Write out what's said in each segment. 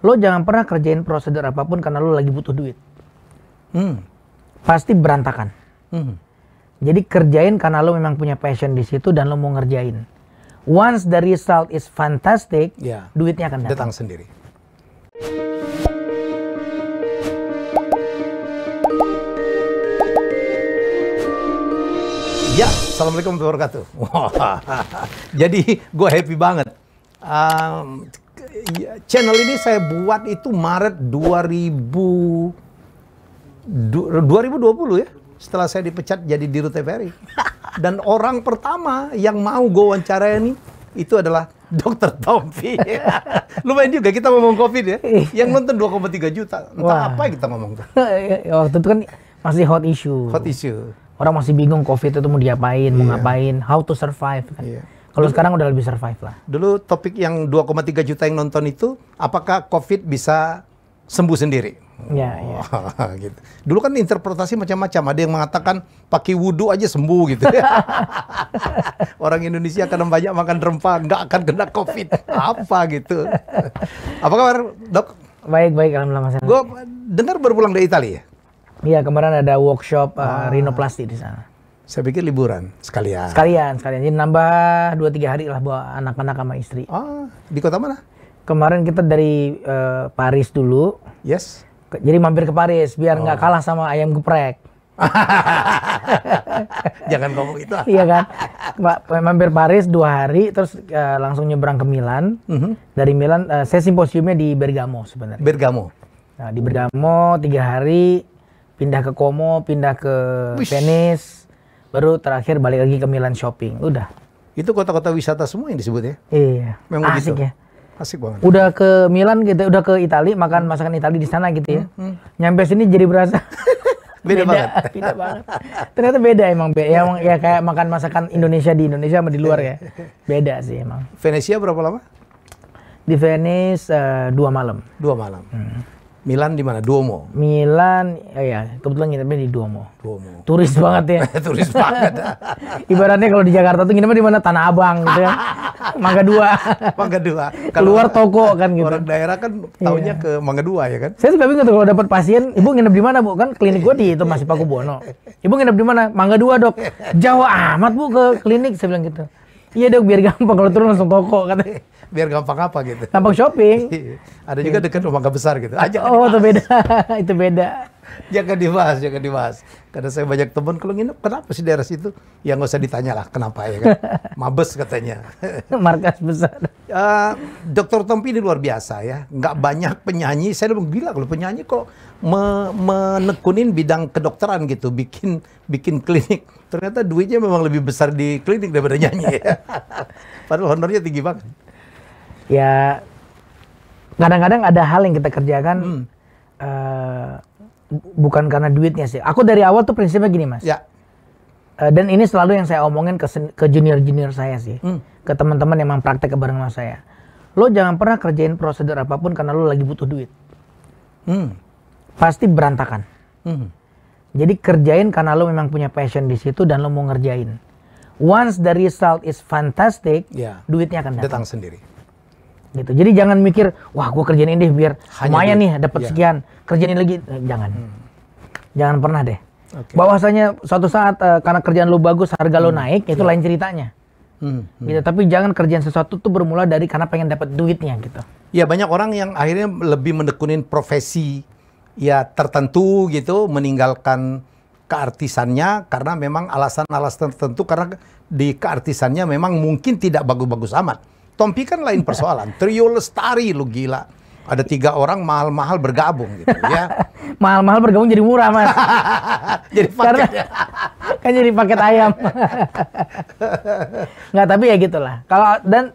Lo jangan pernah kerjain prosedur apapun karena lo lagi butuh duit. Hmm. Pasti berantakan. Hmm. Jadi kerjain karena lo memang punya passion di situ dan lo mau ngerjain. Once the result is fantastic, yeah. duitnya akan datang, datang sendiri. Ya, assalamualaikum warahmatullahi wabarakatuh. Jadi gue happy banget. Um, Iya, channel ini saya buat itu Maret 2000 2020 ya setelah saya dipecat jadi di TVRI. Dan orang pertama yang mau gue wawancara ini itu adalah Dokter Tompi. Lumayan juga kita ngomong COVID ya. Iya. Yang nonton 2,3 juta. Entah Wah. apa kita ngomong tuh. Iya, waktu itu kan masih hot issue. Hot issue. Orang masih bingung COVID itu mau diapain, yeah. mau ngapain, how to survive kan. Yeah. Kalau sekarang udah lebih survive lah. Dulu topik yang 2,3 juta yang nonton itu, apakah COVID bisa sembuh sendiri? Ya, oh, ya. gitu. Dulu kan interpretasi macam-macam. Ada yang mengatakan pakai wudhu aja sembuh gitu. Orang Indonesia akan banyak makan rempah, nggak akan kena COVID. Apa gitu? Apa kabar, dok? Baik, baik, alhamdulillah mas. Gue dengar baru pulang dari Italia. Iya, kemarin ada workshop uh, ah. rinoplasti di sana. Saya pikir liburan sekalian. Sekalian, sekalian. Jadi nambah 2-3 hari lah bawa anak-anak sama istri. Oh, di kota mana? Kemarin kita dari uh, Paris dulu. Yes. Ke, jadi mampir ke Paris biar nggak oh. kalah sama ayam geprek. Jangan ngomong itu. iya kan. Mampir Paris dua hari, terus uh, langsung nyebrang ke Milan. Mm -hmm. Dari Milan, uh, saya simposiumnya di Bergamo sebenarnya. Bergamo. Nah, di Bergamo tiga hari, pindah ke Como, pindah ke Wish. Venice baru terakhir balik lagi ke Milan shopping udah itu kota-kota wisata semua yang disebut ya iya memang asik gitu. ya asik banget udah ke Milan gitu udah ke Italia makan masakan Italia di sana gitu ya hmm, hmm. nyampe sini jadi berasa beda, beda banget beda banget ternyata beda emang be ya, ya kayak makan masakan Indonesia di Indonesia sama di luar ya beda sih emang Venesia berapa lama di Venice uh, dua malam dua malam hmm Milan di mana? Duomo. Milan, oh ya kebetulan nginepnya di Duomo. Duomo. Turis banget ya. Turis banget. Ibaratnya kalau di Jakarta tuh nginepnya di mana? Tanah Abang gitu ya. Mangga Dua. Mangga Dua. Keluar toko kan gitu. Orang daerah kan taunya iya. ke Mangga Dua ya kan. Saya suka bingung tuh kalau dapat pasien, ibu nginep di mana bu? Kan klinik gua di itu masih Paku Bono. Ibu nginep di mana? Mangga Dua dok. Jauh amat bu ke klinik saya bilang gitu. Iya dong, biar gampang kalau turun langsung toko katanya. Biar gampang apa gitu? Gampang shopping. Iya. Ada juga dekat rumah besar gitu. Aja. oh, itu beda. itu beda. jangan dibahas, jangan dibahas. Karena saya banyak teman kalau nginep, kenapa sih daerah situ? Ya nggak usah ditanyalah kenapa ya kan? Mabes katanya. Markas besar. Uh, ya, Dokter Tompi ini luar biasa ya. Nggak banyak penyanyi. Saya udah gila kalau penyanyi kok me menekunin bidang kedokteran gitu, bikin bikin klinik. Ternyata duitnya memang lebih besar di klinik daripada nyanyi. Ya. Padahal honornya tinggi banget. Ya kadang-kadang ada hal yang kita kerjakan. Hmm. Eh, bukan karena duitnya sih. Aku dari awal tuh prinsipnya gini mas. Ya. Eh, dan ini selalu yang saya omongin ke ke junior junior saya sih, hmm. ke teman-teman yang memang praktek bareng sama saya. Lo jangan pernah kerjain prosedur apapun karena lo lagi butuh duit. Hmm. Pasti berantakan. Hmm. Jadi kerjain karena lo memang punya passion di situ dan lo mau ngerjain. Once the result is fantastic, yeah. duitnya akan datang. datang sendiri gitu. Jadi jangan mikir, wah gue kerjain ini deh biar Hanya lumayan deh. nih dapat yeah. sekian, kerjain ini lagi, eh, jangan, hmm. jangan pernah deh. Okay. Bahwasanya suatu saat uh, karena kerjaan lo bagus, harga hmm. lo naik, itu yeah. lain ceritanya. Hmm, hmm. Gitu. Tapi jangan kerjaan sesuatu tuh bermula dari karena pengen dapat duitnya gitu. Ya banyak orang yang akhirnya lebih mendekunin profesi ya tertentu gitu, meninggalkan keartisannya karena memang alasan-alasan tertentu karena di keartisannya memang mungkin tidak bagus-bagus amat Tompi kan lain persoalan. Trio Lestari lu gila. Ada tiga orang mahal-mahal bergabung gitu ya. mahal-mahal bergabung jadi murah mas. jadi paket. Karena, kan jadi paket ayam. Nggak tapi ya gitulah. Kalau dan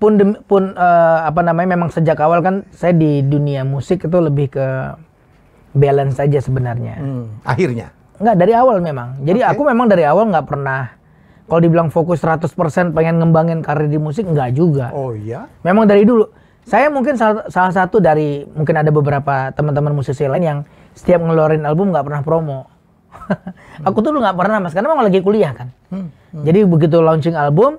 pun dem, pun uh, apa namanya memang sejak awal kan saya di dunia musik itu lebih ke balance saja sebenarnya. Hmm, akhirnya. Nggak dari awal memang. Jadi okay. aku memang dari awal nggak pernah kalau dibilang fokus 100% pengen ngembangin karir di musik enggak juga. Oh iya. Memang dari dulu saya mungkin salah, salah satu dari mungkin ada beberapa teman-teman musisi lain yang setiap ngeluarin album nggak pernah promo. Aku tuh dulu nggak pernah mas, karena emang lagi kuliah kan. Hmm, hmm. Jadi begitu launching album,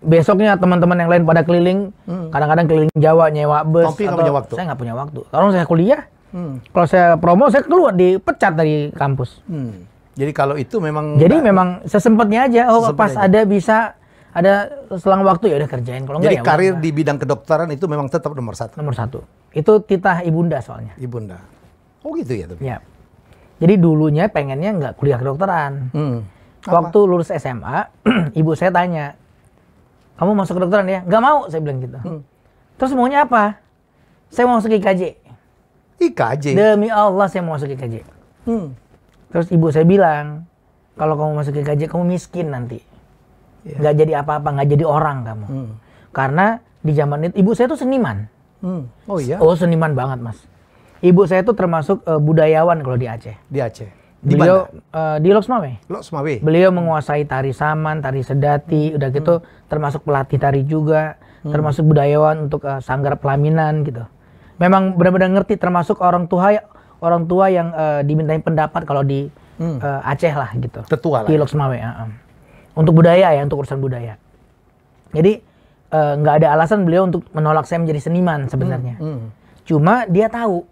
besoknya teman-teman yang lain pada keliling, hmm. kadang-kadang keliling Jawa nyewa bus. Tapi atau, punya waktu. Saya nggak punya waktu. Kalau saya kuliah, hmm. kalau saya promo saya keluar dipecat dari kampus. Hmm. Jadi kalau itu memang Jadi enggak, memang sesempatnya aja oh sesempatnya pas aja. ada bisa ada selang waktu ya udah kerjain kalau Jadi enggak, ya karir enggak. di bidang kedokteran itu memang tetap nomor satu. Nomor satu. Itu titah ibunda soalnya. Ibunda. Oh gitu ya tapi. Ya. Jadi dulunya pengennya nggak kuliah kedokteran. Hmm. Apa? Waktu lulus SMA, ibu saya tanya, kamu masuk kedokteran ya? Gak mau, saya bilang gitu. Hmm. Terus maunya apa? Saya mau masuk IKJ. IKJ? Demi Allah saya mau masuk IKJ. Hmm. Terus ibu saya bilang, kalau kamu masuk GKJ kamu miskin nanti. Yeah. Gak jadi apa-apa, gak jadi orang kamu. Hmm. Karena di zaman itu, ibu saya tuh seniman. Hmm. Oh iya? Oh seniman banget mas. Ibu saya itu termasuk uh, budayawan kalau di Aceh. Di Aceh? Di Beliau mana? Uh, di Loksmawe. Loksmawe? Beliau menguasai tari saman, tari sedati, udah hmm. gitu hmm. termasuk pelatih tari juga. Hmm. Termasuk budayawan untuk uh, sanggar pelaminan gitu. Memang benar-benar ngerti termasuk orang tua ya, orang tua yang uh, dimintain pendapat kalau di hmm. uh, Aceh lah gitu. Tetua lah. Di ya. Loksmawe. Uh, Untuk budaya ya, untuk urusan budaya. Jadi eh, nggak uh, ada alasan beliau untuk menolak saya menjadi seniman sebenarnya. Hmm. Hmm. Cuma dia tahu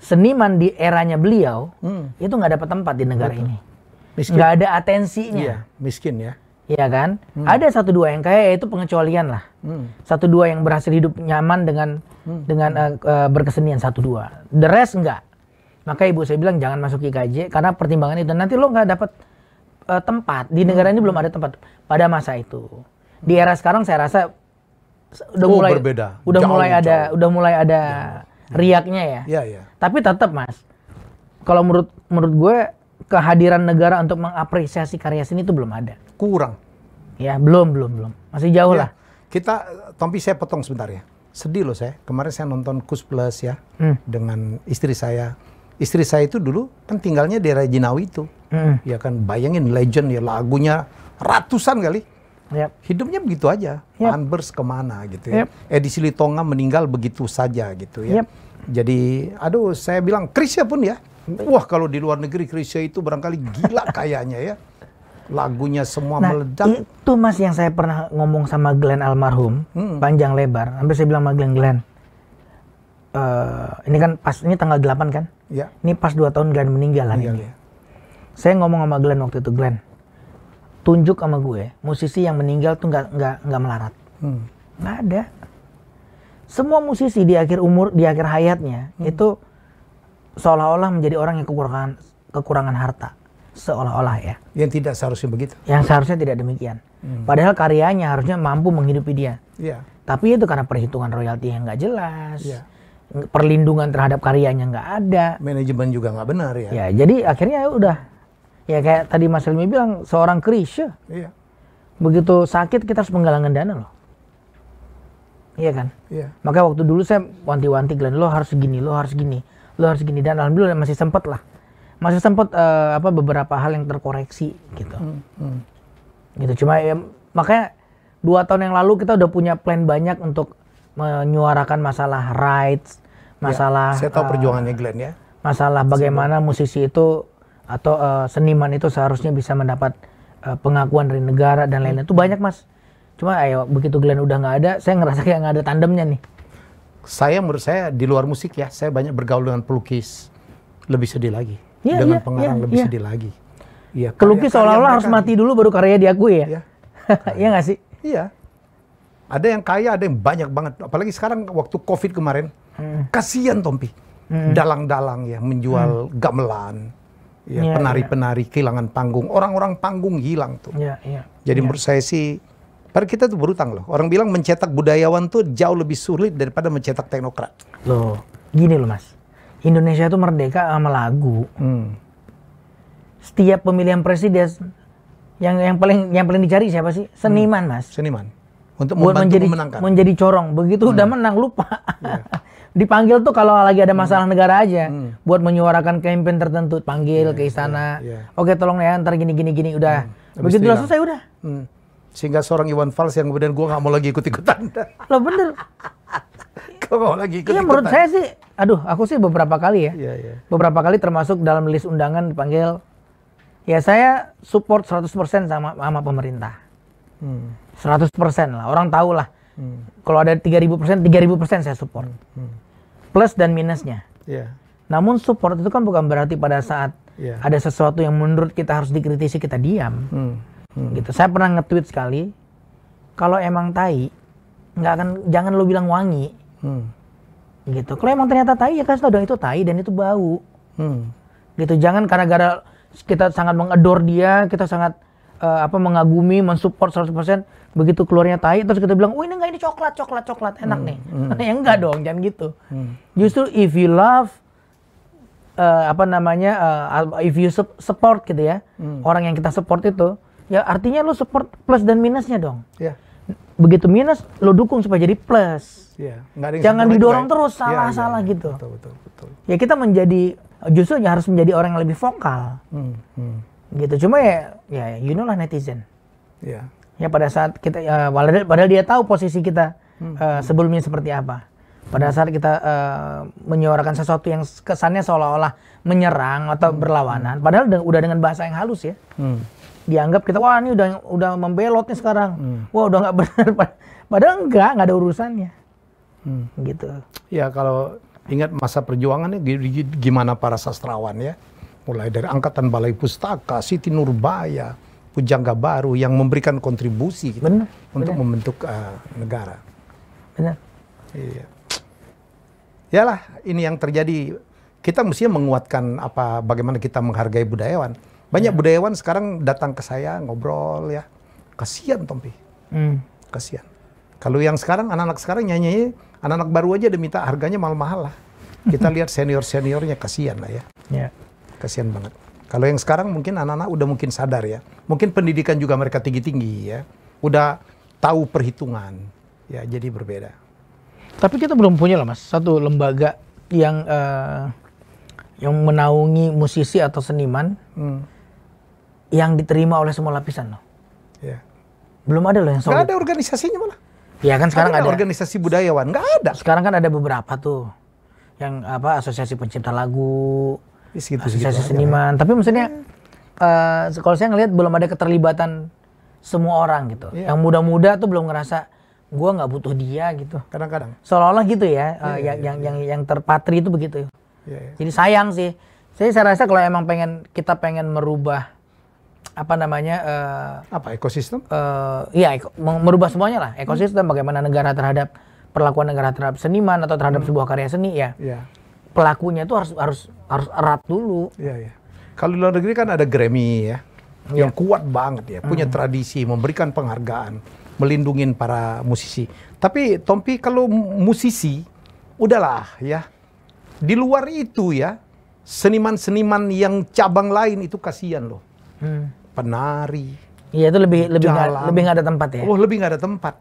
seniman di eranya beliau hmm. itu nggak dapat tempat di negara Betul. ini. Nggak ada atensinya. Iya, miskin ya. Iya kan? Hmm. Ada satu dua yang kayak itu pengecualian lah. Hmm. Satu dua yang berhasil hidup nyaman dengan hmm. dengan eh, eh, berkesenian satu dua. The rest enggak. Maka ibu saya bilang jangan masuk IKJ karena pertimbangan itu nanti lo nggak dapat uh, eh, tempat di hmm. negara hmm. ini belum ada tempat pada masa itu. Di era sekarang saya rasa udah oh, mulai berbeda. udah jauh, mulai jauh. ada udah mulai ada jauh. Hmm. riaknya ya. Iya, iya. Tapi tetap Mas. Kalau menurut menurut gue kehadiran negara untuk mengapresiasi karya seni itu belum ada kurang. Ya, belum, belum, belum. Masih jauh ya. lah. Kita, Tompi saya potong sebentar ya. Sedih loh saya. Kemarin saya nonton Kus Plus ya, hmm. dengan istri saya. Istri saya itu dulu kan tinggalnya di daerah Jinawi itu. Hmm. Ya kan, bayangin legend ya lagunya ratusan kali. Yep. Hidupnya begitu aja. Yep. Anbers kemana gitu ya. Yep. Edisi Litonga meninggal begitu saja gitu ya. Yep. Jadi, aduh saya bilang Krisya pun ya. Wah kalau di luar negeri Krisya itu barangkali gila kayaknya ya lagunya semua nah, meledak. Itu mas yang saya pernah ngomong sama Glenn almarhum hmm. panjang lebar. Hampir saya bilang sama Glenn Glenn. Uh, ini kan pas ini tanggal 8 kan? Ya. Ini pas 2 tahun Glenn meninggal hari ini. Ya. Saya ngomong sama Glenn waktu itu Glenn. Tunjuk sama gue musisi yang meninggal tuh nggak nggak nggak melarat. Hmm. Nggak ada. Semua musisi di akhir umur di akhir hayatnya hmm. itu seolah-olah menjadi orang yang kekurangan kekurangan harta seolah-olah ya. Yang tidak seharusnya begitu. Yang seharusnya tidak demikian. Hmm. Padahal karyanya harusnya mampu menghidupi dia. Yeah. Tapi itu karena perhitungan royalti yang nggak jelas. Yeah. Perlindungan terhadap karyanya nggak ada. Manajemen juga nggak benar ya. Ya, jadi akhirnya ya udah ya kayak tadi Mas Helmi bilang seorang Krisya. Iya. Begitu sakit kita harus menggalangkan dana loh. Iya kan? Iya. Makanya waktu dulu saya wanti-wanti Glenn, lo harus gini, lo harus gini, lo harus gini dan alhamdulillah masih sempet lah masih sempat uh, eh, apa beberapa hal yang terkoreksi gitu hmm. Hmm. gitu cuma ya, makanya dua tahun yang lalu kita udah punya plan banyak untuk menyuarakan masalah rights ya, masalah ya, saya tahu eh, perjuangannya Glenn ya masalah bagaimana musisi itu atau uh, seniman itu seharusnya bisa mendapat uh, pengakuan dari negara dan lain-lain itu banyak mas cuma ayo begitu Glenn udah nggak ada saya ngerasa kayak nggak ada tandemnya nih saya menurut saya di luar musik ya saya banyak bergaul dengan pelukis lebih sedih lagi yeah, dengan yeah, pengarang yeah, lebih yeah. sedih lagi. Iya. Kelukis seolah-olah harus mati dulu baru karya diakui ya. Iya Iya nggak sih? Iya. Ada yang kaya, ada yang banyak banget. Apalagi sekarang waktu COVID kemarin, hmm. kasihan Tompi. dalang hmm. Dalang-dalang ya menjual hmm. gamelan, ya iya, penari-penari penari iya. kehilangan panggung. Orang-orang panggung hilang tuh. Yeah, yeah. Jadi yeah. menurut saya sih, pada kita tuh berutang loh. Orang bilang mencetak budayawan tuh jauh lebih sulit daripada mencetak teknokrat. Loh, gini loh mas. Indonesia itu merdeka sama lagu. Hmm. Setiap pemilihan presiden yang yang paling yang paling dicari siapa sih? Hmm. Seniman, hmm. Mas. Seniman. Untuk membantu menjadi memenangkan. menjadi corong. Begitu hmm. udah menang lupa. Yeah. Dipanggil tuh kalau lagi ada masalah hmm. negara aja hmm. buat menyuarakan kampanye tertentu, panggil yeah, ke istana. Yeah, yeah. Oke, tolong ya ntar gini gini gini udah. Hmm. Begitu saya saya udah. Hmm. Sehingga seorang Iwan Fals yang kemudian gua gak mau lagi ikut-ikutan. Lo bener. Kok mau lagi ikut-ikutan? Iya menurut saya sih Aduh, aku sih beberapa kali ya. Yeah, yeah. Beberapa kali termasuk dalam list undangan dipanggil. Ya saya support 100% sama sama pemerintah. Hmm. 100% lah, orang tahu lah. Hmm. Kalau ada 3000%, 3000% saya support. Hmm, hmm. Plus dan minusnya. Yeah. Namun support itu kan bukan berarti pada saat yeah. ada sesuatu yang menurut kita harus dikritisi kita diam. Hmm. Hmm. Gitu. Saya pernah nge-tweet sekali, kalau emang tai, nggak akan jangan lu bilang wangi. Hmm gitu kalau emang ternyata tai ya kasih tau dong itu tai dan itu bau hmm. gitu jangan karena gara kita sangat mengedor dia kita sangat uh, apa mengagumi mensupport 100% begitu keluarnya tai terus kita bilang oh ini enggak ini coklat coklat coklat enak hmm. nih hmm. ya enggak dong jangan gitu hmm. justru if you love uh, apa namanya uh, if you support gitu ya hmm. orang yang kita support itu ya artinya lu support plus dan minusnya dong yeah begitu minus lo dukung supaya jadi plus. Yeah, Jangan didorong terus iya, iya, salah-salah yeah, yeah, gitu. Betul, betul, betul. Ya kita menjadi justru ya harus menjadi orang yang lebih vokal. Hmm, hmm. Gitu. Cuma ya ya you know lah netizen. Yeah. Ya pada saat kita ya padahal, padahal dia tahu posisi kita hmm. uh, sebelumnya seperti apa. Pada saat kita uh, menyuarakan sesuatu yang kesannya seolah-olah menyerang atau hmm. berlawanan, hmm. padahal udah dengan bahasa yang halus ya. Hmm dianggap kita wah ini udah udah membelot nih sekarang hmm. wah udah nggak benar padahal enggak nggak ada urusannya hmm. gitu ya kalau ingat masa perjuangannya gimana para sastrawan ya mulai dari angkatan balai pustaka Siti Nurbaya pujangga baru yang memberikan kontribusi gitu, bener, untuk bener. membentuk uh, negara benar iya Yalah, ini yang terjadi. Kita mesti menguatkan apa bagaimana kita menghargai budayawan. Banyak hmm. budayawan sekarang datang ke saya ngobrol ya. Kasihan Tompi. Hmm. Kasihan. Kalau yang sekarang anak-anak sekarang nyanyi anak-anak baru aja tak harganya mahal-mahal lah. Kita lihat senior-seniornya kasihan lah ya. Yeah. Kasihan banget. Kalau yang sekarang mungkin anak-anak udah mungkin sadar ya. Mungkin pendidikan juga mereka tinggi-tinggi ya. Udah tahu perhitungan. Ya, jadi berbeda. Tapi kita belum punya lah Mas, satu lembaga yang uh, yang menaungi musisi atau seniman. Hmm yang diterima oleh semua lapisan loh. Ya. Belum ada loh yang solid. Gak ada organisasinya malah. Ya kan sekarang ada, ada organisasi budayawan, gak ada. Sekarang kan ada beberapa tuh yang apa asosiasi pencipta lagu, iya, Segitu, asosiasi seniman. Aja. Tapi maksudnya hmm. uh, kalau saya ngelihat belum ada keterlibatan semua orang gitu. Yeah. Yang muda-muda tuh belum ngerasa gue nggak butuh dia gitu. Kadang-kadang. Seolah-olah gitu ya, yeah, uh, iya, yang, iya, yang yang yang terpatri itu begitu. Jadi sayang sih. Saya, saya rasa kalau emang pengen kita pengen merubah apa namanya uh, apa ekosistem? Uh, iya, eko, merubah semuanya lah ekosistem. Hmm. Bagaimana negara terhadap perlakuan negara terhadap seniman atau terhadap hmm. sebuah karya seni ya. Yeah. Pelakunya itu harus harus harus erat dulu. yeah, Yeah. Kalau luar negeri kan ada Grammy ya, yeah. yang kuat banget ya, punya hmm. tradisi memberikan penghargaan, melindungi para musisi. Tapi Tompi kalau musisi, udahlah ya. Di luar itu ya, seniman-seniman yang cabang lain itu kasihan loh. Hmm penari. Iya itu lebih lebih gak, lebih nggak ada tempat ya. Oh lebih nggak ada tempat.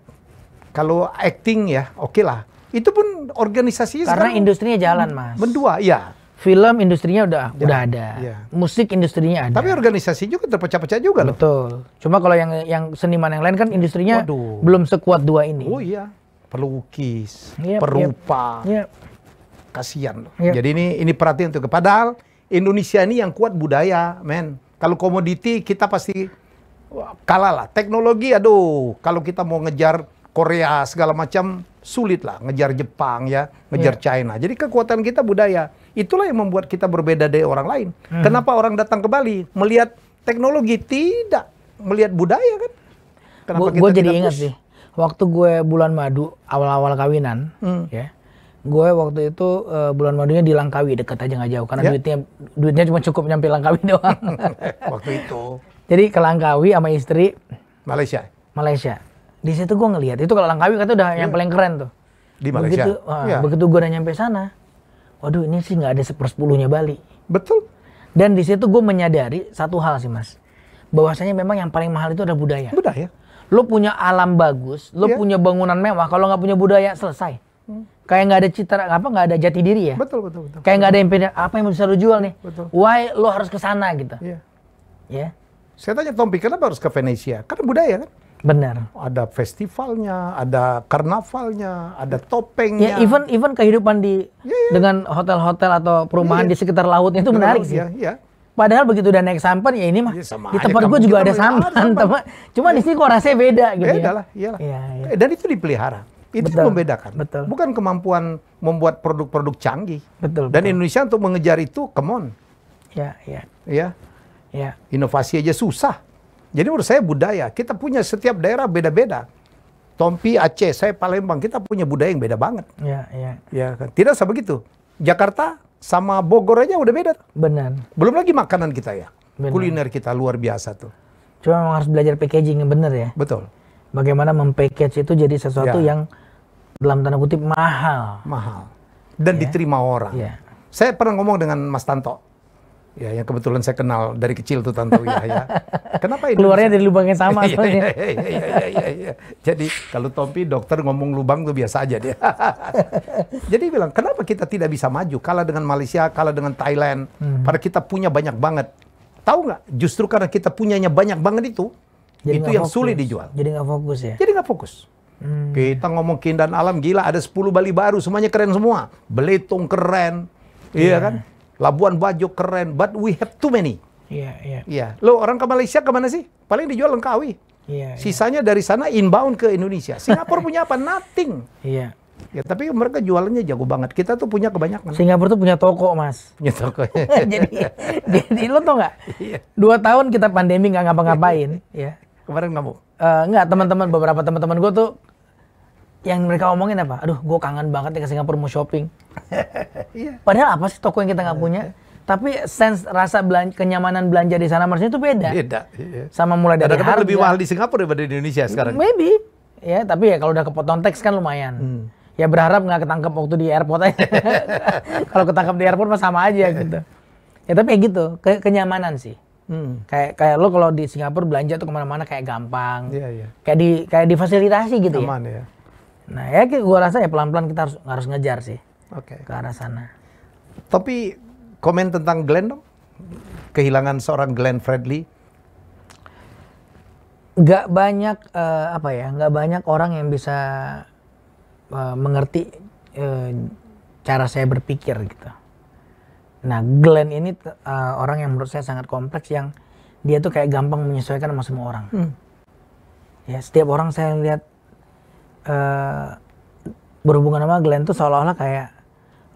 Kalau acting ya oke okay lah. Itu pun organisasinya karena industrinya jalan mas. Berdua iya. Film industrinya udah ya, udah ada. Ya. Musik industrinya ada. Tapi organisasi juga terpecah-pecah juga loh. Betul. Cuma kalau yang yang seniman yang lain kan industrinya Waduh. belum sekuat dua ini. Oh iya. Pelukis, yep, iya, iya. perupa. Yep. Iya. Kasihan Yep. Jadi ini ini perhatian tuh. Padahal Indonesia ini yang kuat budaya, men. Kalau komoditi kita pasti kalah lah. Teknologi aduh, kalau kita mau ngejar Korea segala macam sulit lah ngejar Jepang ya, ngejar yeah. China. Jadi kekuatan kita budaya. Itulah yang membuat kita berbeda dari orang lain. Hmm. Kenapa orang datang ke Bali melihat teknologi tidak melihat budaya kan? Kenapa gua, kita gua jadi ingat sih. Waktu gue bulan madu awal-awal kawinan, mm. ya gue waktu itu uh, bulan madunya di Langkawi dekat aja nggak jauh karena yeah. duitnya duitnya cuma cukup nyampe Langkawi doang. waktu itu. Jadi ke Langkawi sama istri. Malaysia. Malaysia. Di situ gue ngelihat itu kalau Langkawi kata udah yeah. yang paling keren tuh. Di Malaysia. Begitu, uh, yeah. Iya. begitu gue udah nyampe sana, waduh ini sih nggak ada sepersepuluhnya Bali. Betul. Dan di situ gue menyadari satu hal sih mas, bahwasanya memang yang paling mahal itu adalah budaya. Budaya. Lo punya alam bagus, lo yeah. punya bangunan mewah, kalau nggak punya budaya selesai kayak nggak ada citra apa nggak ada jati diri ya betul betul betul kayak nggak ada impian apa yang bisa lo jual nih betul why lo harus ke sana gitu iya. ya yeah. yeah. saya tanya Tompi kenapa harus ke Venesia karena budaya kan benar ada festivalnya ada karnavalnya ada topengnya yeah, even even kehidupan di yeah, yeah. dengan hotel-hotel atau perumahan yeah, yeah. di sekitar lautnya itu menarik sih yeah, yeah. Padahal begitu udah naik sampan ya ini mah ya, di tempat gue juga ada sampan, Cuma ya. di sini kok rasanya beda gitu. Beda ya. lah, iyalah. Ya, ya. Dan itu dipelihara. Itu betul, membedakan. Betul. Bukan kemampuan membuat produk-produk canggih. Betul. Dan betul. Indonesia untuk mengejar itu, come on. Ya, ya. Ya. Ya. Inovasi aja susah. Jadi menurut saya budaya, kita punya setiap daerah beda-beda. Tompi Aceh, saya Palembang, kita punya budaya yang beda banget. Ya, ya. Ya, kan? Tidak sama begitu Jakarta sama Bogor aja udah beda. Benar. Belum lagi makanan kita ya. Benar. Kuliner kita luar biasa tuh. Cuma memang harus belajar packaging yang benar ya. Betul bagaimana mempackage itu jadi sesuatu ya. yang dalam tanda kutip mahal. Mahal. Dan ya. diterima orang. Ya. Saya pernah ngomong dengan Mas Tanto. Ya, yang kebetulan saya kenal dari kecil tuh Tanto ya. Kenapa ini? Keluarnya dari lubang yang sama Iya, iya, iya, iya, Jadi kalau Tompi dokter ngomong lubang tuh biasa aja dia. Jadi bilang, kenapa kita tidak bisa maju? Kalah dengan Malaysia, kalah dengan Thailand. Hmm. Padahal kita punya banyak banget. Tahu nggak? Justru karena kita punyanya banyak banget itu, jadi itu yang fokus. sulit dijual. Jadi nggak fokus ya? Jadi nggak fokus. Hmm. Kita ngomong keindahan alam gila, ada 10 Bali baru, semuanya keren semua. Belitung keren, yeah. Iya. kan? Labuan Bajo keren, but we have too many. Iya, yeah, iya. Yeah. Yeah. Lo orang ke Malaysia kemana sih? Paling dijual lengkawi Iya. Yeah, Sisanya yeah. dari sana inbound ke Indonesia. Singapura punya apa? Nothing. Iya. Yeah. Ya tapi mereka jualannya jago banget. Kita tuh punya kebanyakan. Singapura tuh punya toko mas. Punya toko. jadi, jadi lo tau nggak? Iya. Dua tahun kita pandemi nggak ngapa-ngapain, ya kemarin kamu? Uh, eh, nggak teman-teman beberapa teman-teman gue tuh yang mereka omongin apa? Aduh, gue kangen banget ya ke Singapura mau shopping. Iya. Padahal apa sih toko yang kita nggak eh. punya? Tapi sense rasa belanja, kenyamanan belanja di sana maksudnya itu beda. Beda. Iya. Sama mulai dari Kadang harga. lebih mahal di Singapura daripada di Indonesia sekarang. Maybe. Ya, tapi ya kalau udah kepotong teks kan lumayan. Hmm. Ya berharap nggak ketangkep waktu di airport aja. kalau ketangkep di airport mah sama aja gitu. Ya tapi ya gitu, ke kenyamanan sih. Hmm. Kayak kayak lo kalau di Singapura belanja tuh kemana-mana kayak gampang. Iya iya. Kayak di kayak difasilitasi gitu ya? Aman, ya. ya. Nah ya gue rasa ya pelan-pelan kita harus harus ngejar sih. Oke. Okay. Ke arah sana. Tapi komen tentang Glenn dong. Kehilangan seorang Glenn Fredly. Gak banyak uh, apa ya? Gak banyak orang yang bisa uh, mengerti uh, cara saya berpikir gitu. Nah, Glenn ini uh, orang yang menurut saya sangat kompleks yang dia tuh kayak gampang menyesuaikan sama semua orang. Hmm. Ya, setiap orang saya lihat uh, berhubungan sama Glenn tuh seolah-olah kayak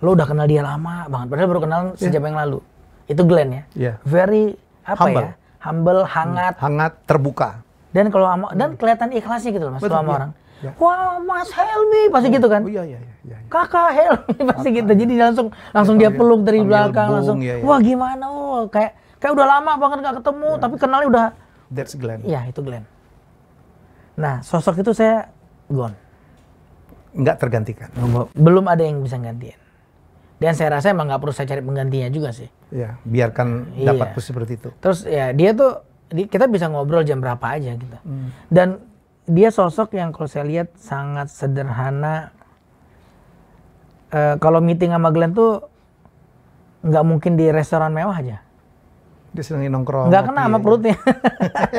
lo udah kenal dia lama banget, padahal baru kenal yeah. sejak yang lalu. Itu Glenn ya. Yeah. Very apa humble. ya? Humble, hangat, hmm. hangat, terbuka. Dan kalau dan kelihatan ikhlas sih gitu loh Mas sama ya. orang ya. wah Mas Helmi pasti oh, gitu kan. Oh, iya, iya, iya, Kakak Helmi pasti gitu. Jadi langsung langsung ya, dia peluk dari belakang bung, langsung. Iya, iya. Wah gimana oh kayak kayak udah lama banget gak ketemu ya. tapi kenalnya udah. That's Glenn. Iya itu Glenn. Nah sosok itu saya gone. Nggak tergantikan. Belum ada yang bisa gantian. Dan saya rasa emang nggak perlu saya cari penggantinya juga sih. Iya, biarkan dapat iya. seperti itu. Terus ya dia tuh kita bisa ngobrol jam berapa aja gitu. Hmm. Dan dia sosok yang kalau saya lihat sangat sederhana. E, kalau meeting sama Glenn tuh nggak mungkin di restoran mewah aja. Dia sering nongkrong. Nggak kena sama perutnya.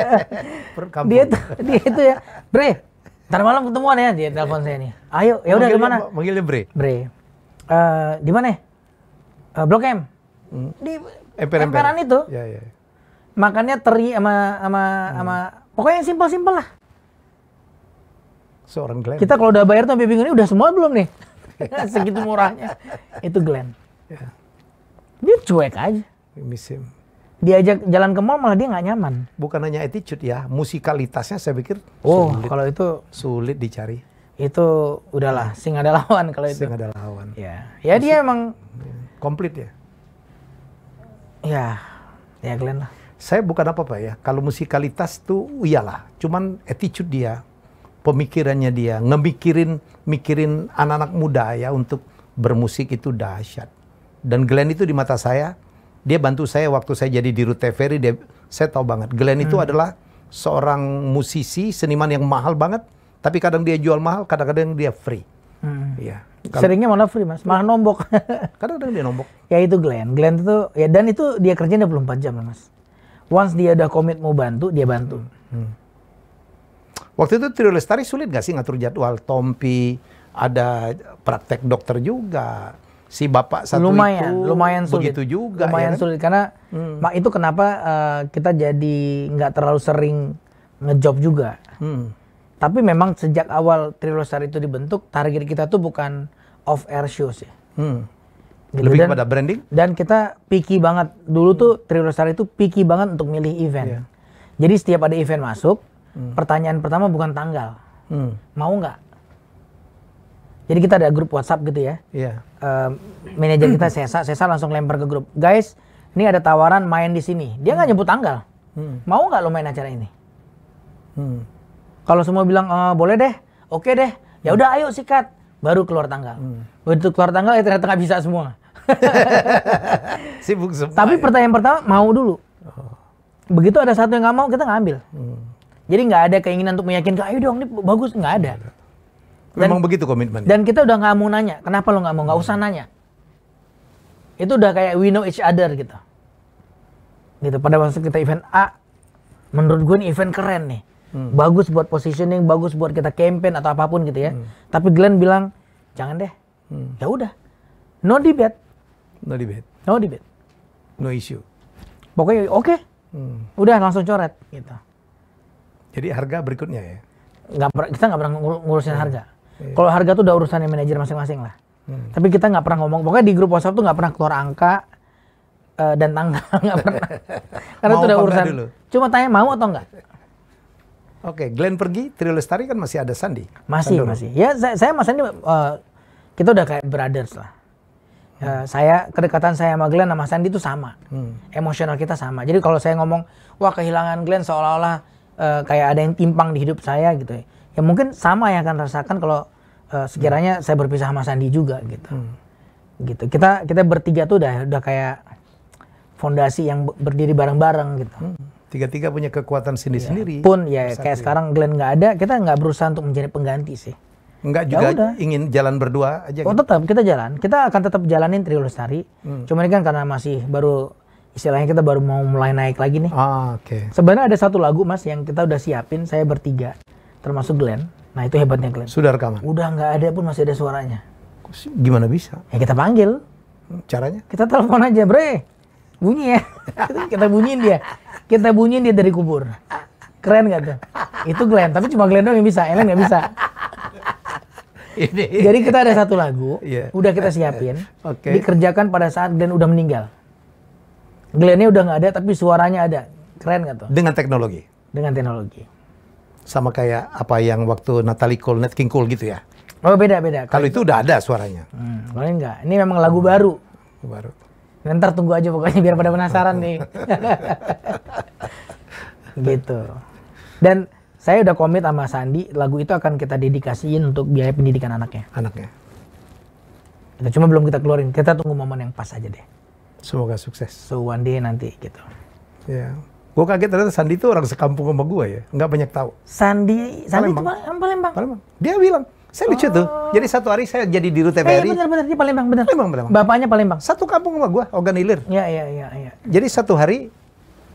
Perut dia tuh, dia itu ya, Bre, ntar malam ketemuan ya dia telepon saya nih. Ayo, ya udah gimana? dia Bre. Bre, uh, di mana? Uh, Blok M. Hmm. Di emper emperan itu. Ya, ya, ya. Makannya teri sama sama sama hmm. pokoknya yang simpel-simpel lah Seorang Glenn. Kita kalau udah bayar tuh bingung ini udah semua belum nih? Segitu murahnya. Itu Glenn. Yeah. Dia cuek aja. We miss Diajak jalan ke mall malah dia nggak nyaman. Bukan hanya attitude ya, musikalitasnya saya pikir oh, sulit. kalau itu sulit dicari. Itu udahlah, sing ada lawan kalau itu. Sing ada lawan. Ya, ya dia emang komplit ya. Ya, ya Glenn lah. Saya bukan apa-apa ya. Kalau musikalitas tuh iyalah, cuman attitude dia pemikirannya dia, ngemikirin mikirin anak-anak muda ya untuk bermusik itu dahsyat. Dan Glenn itu di mata saya, dia bantu saya waktu saya jadi di Rute Ferry, dia, saya tahu banget. Glenn hmm. itu adalah seorang musisi, seniman yang mahal banget, tapi kadang dia jual mahal, kadang-kadang dia free. Hmm. Ya. Kalo, Seringnya mana free mas, malah nombok. kadang-kadang dia nombok. Ya itu Glenn, Glenn itu ya dan itu dia kerjanya 24 jam mas. Once dia udah komit mau bantu, dia bantu. Hmm. Hmm. Waktu itu Trio Lestari sulit gak sih ngatur jadwal? Tompi, ada praktek dokter juga. Si bapak satu lumayan, itu lumayan sulit. begitu juga. Ya lumayan ya kan? sulit karena hmm. mak itu kenapa uh, kita jadi nggak terlalu sering ngejob juga. Hmm. Tapi memang sejak awal Trio Lestari itu dibentuk target kita tuh bukan off air shows ya. Hmm. Gitu. Lebih dan, kepada branding. Dan kita picky banget dulu tuh Trio Lestari itu picky banget untuk milih event. Yeah. Jadi setiap ada event masuk, Hmm. Pertanyaan pertama bukan tanggal. Hmm. Mau nggak? Jadi kita ada grup WhatsApp gitu ya. Yeah. Iya. Uh, manajer kita Sesa, Sesa langsung lempar ke grup. Guys, ini ada tawaran main di sini. Dia nggak hmm. nyebut tanggal. Hmm. Mau nggak lo main acara ini? Hmm. Kalau semua bilang e, boleh deh, oke deh, ya hmm. udah hmm. ayo sikat. Baru keluar tanggal. Hmm. Begitu keluar tanggal ya ternyata nggak bisa semua. Sibuk semua. Tapi ya. pertanyaan pertama mau dulu. Oh. Begitu ada satu yang nggak mau kita ngambil. Hmm. Jadi nggak ada keinginan untuk meyakinkan, ayo dong, ini bagus, nggak ada. Dan, Memang begitu komitmen. Dan kita udah nggak mau nanya, kenapa lo nggak mau? Nggak usah hmm. nanya. Itu udah kayak we know each other gitu. Gitu. Pada masa kita event A, menurut gue ini event keren nih. Hmm. Bagus buat positioning, bagus buat kita campaign atau apapun gitu ya. Hmm. Tapi Glenn bilang, jangan deh. Hmm. Ya udah. No debate. No debate. No debate. No issue. Pokoknya oke. Okay. Hmm. Udah langsung coret gitu. Jadi harga berikutnya ya. Nggak kita nggak pernah ngurusin hmm. harga. Hmm. Kalau harga tuh udah urusannya manajer masing-masing lah. Hmm. Tapi kita nggak pernah ngomong. Pokoknya di grup WhatsApp tuh nggak pernah keluar angka uh, dan tanggal nggak pernah. Karena itu udah urusan. Dulu? Cuma tanya mau atau nggak? Oke, okay, Glenn pergi, Tri Lestari kan masih ada Sandi. Masih, Sandoro. masih. Ya, saya, saya sama Sandi, uh, kita udah kayak brothers lah. Hmm. Eh, saya kedekatan saya sama Glenn sama Sandy itu sama. Hmm. Emosional kita sama. Jadi kalau saya ngomong, wah kehilangan Glenn seolah-olah uh, kayak ada yang timpang di hidup saya gitu ya. Ya mungkin sama yang akan rasakan kalau uh, sekiranya hmm. saya berpisah sama Sandi juga gitu. Hmm. Gitu. Kita kita bertiga tuh udah udah kayak fondasi yang berdiri bareng-bareng gitu. Hmm. Tiga-tiga punya kekuatan sendiri-sendiri. Iya. Ya, pun ya kayak ya. sekarang Glenn nggak ada, kita nggak berusaha untuk menjadi pengganti sih. Enggak juga ya udah. ingin jalan berdua aja. Oh gitu? tetap kita jalan, kita akan tetap jalanin Trio Lestari. Hmm. Cuman ini kan karena masih baru istilahnya kita baru mau mulai naik lagi nih. Ah, oke. Okay. Sebenarnya ada satu lagu Mas yang kita udah siapin, saya bertiga, termasuk Glenn. Nah itu hebatnya Glenn. Sudah rekaman? Udah nggak ada pun masih ada suaranya. Gimana bisa? Ya kita panggil. Caranya? Kita telepon aja, bre. Bunyi ya. kita bunyiin dia. Kita bunyiin dia dari kubur. Keren gak tuh? Itu Glenn, tapi cuma Glenn doang yang bisa, Ellen nggak bisa. Jadi kita ada satu lagu, yeah. udah kita siapin, okay. dikerjakan pada saat Glenn udah meninggal. Glennnya udah nggak ada tapi suaranya ada. Keren gak tuh? Dengan teknologi. Dengan teknologi. Sama kayak apa yang waktu Natalie Cole, Nat King Cole gitu ya? Oh beda beda. Kalau itu udah ada suaranya. Hmm, kalau enggak, ini memang lagu baru. Baru. Ntar tunggu aja pokoknya biar pada penasaran nih. gitu. Dan saya udah komit sama Sandi, lagu itu akan kita dedikasiin untuk biaya pendidikan anaknya. Anaknya. Itu cuma belum kita keluarin. Kita tunggu momen yang pas aja deh. Semoga sukses. So one day nanti gitu. Ya. Yeah. Gue kaget ternyata Sandi itu orang sekampung sama gue ya. Nggak banyak tahu. Sandi, Sandi Palembang. itu Palembang. Palembang. Dia bilang, saya lucu tuh. Oh. Jadi satu hari saya jadi di Rute TVRI. Iya eh, benar-benar dia Palembang, benar. Palembang, Palembang. Bapaknya Palembang. Satu kampung sama gue, Ogan Ilir. Iya, iya, iya. Ya. Jadi satu hari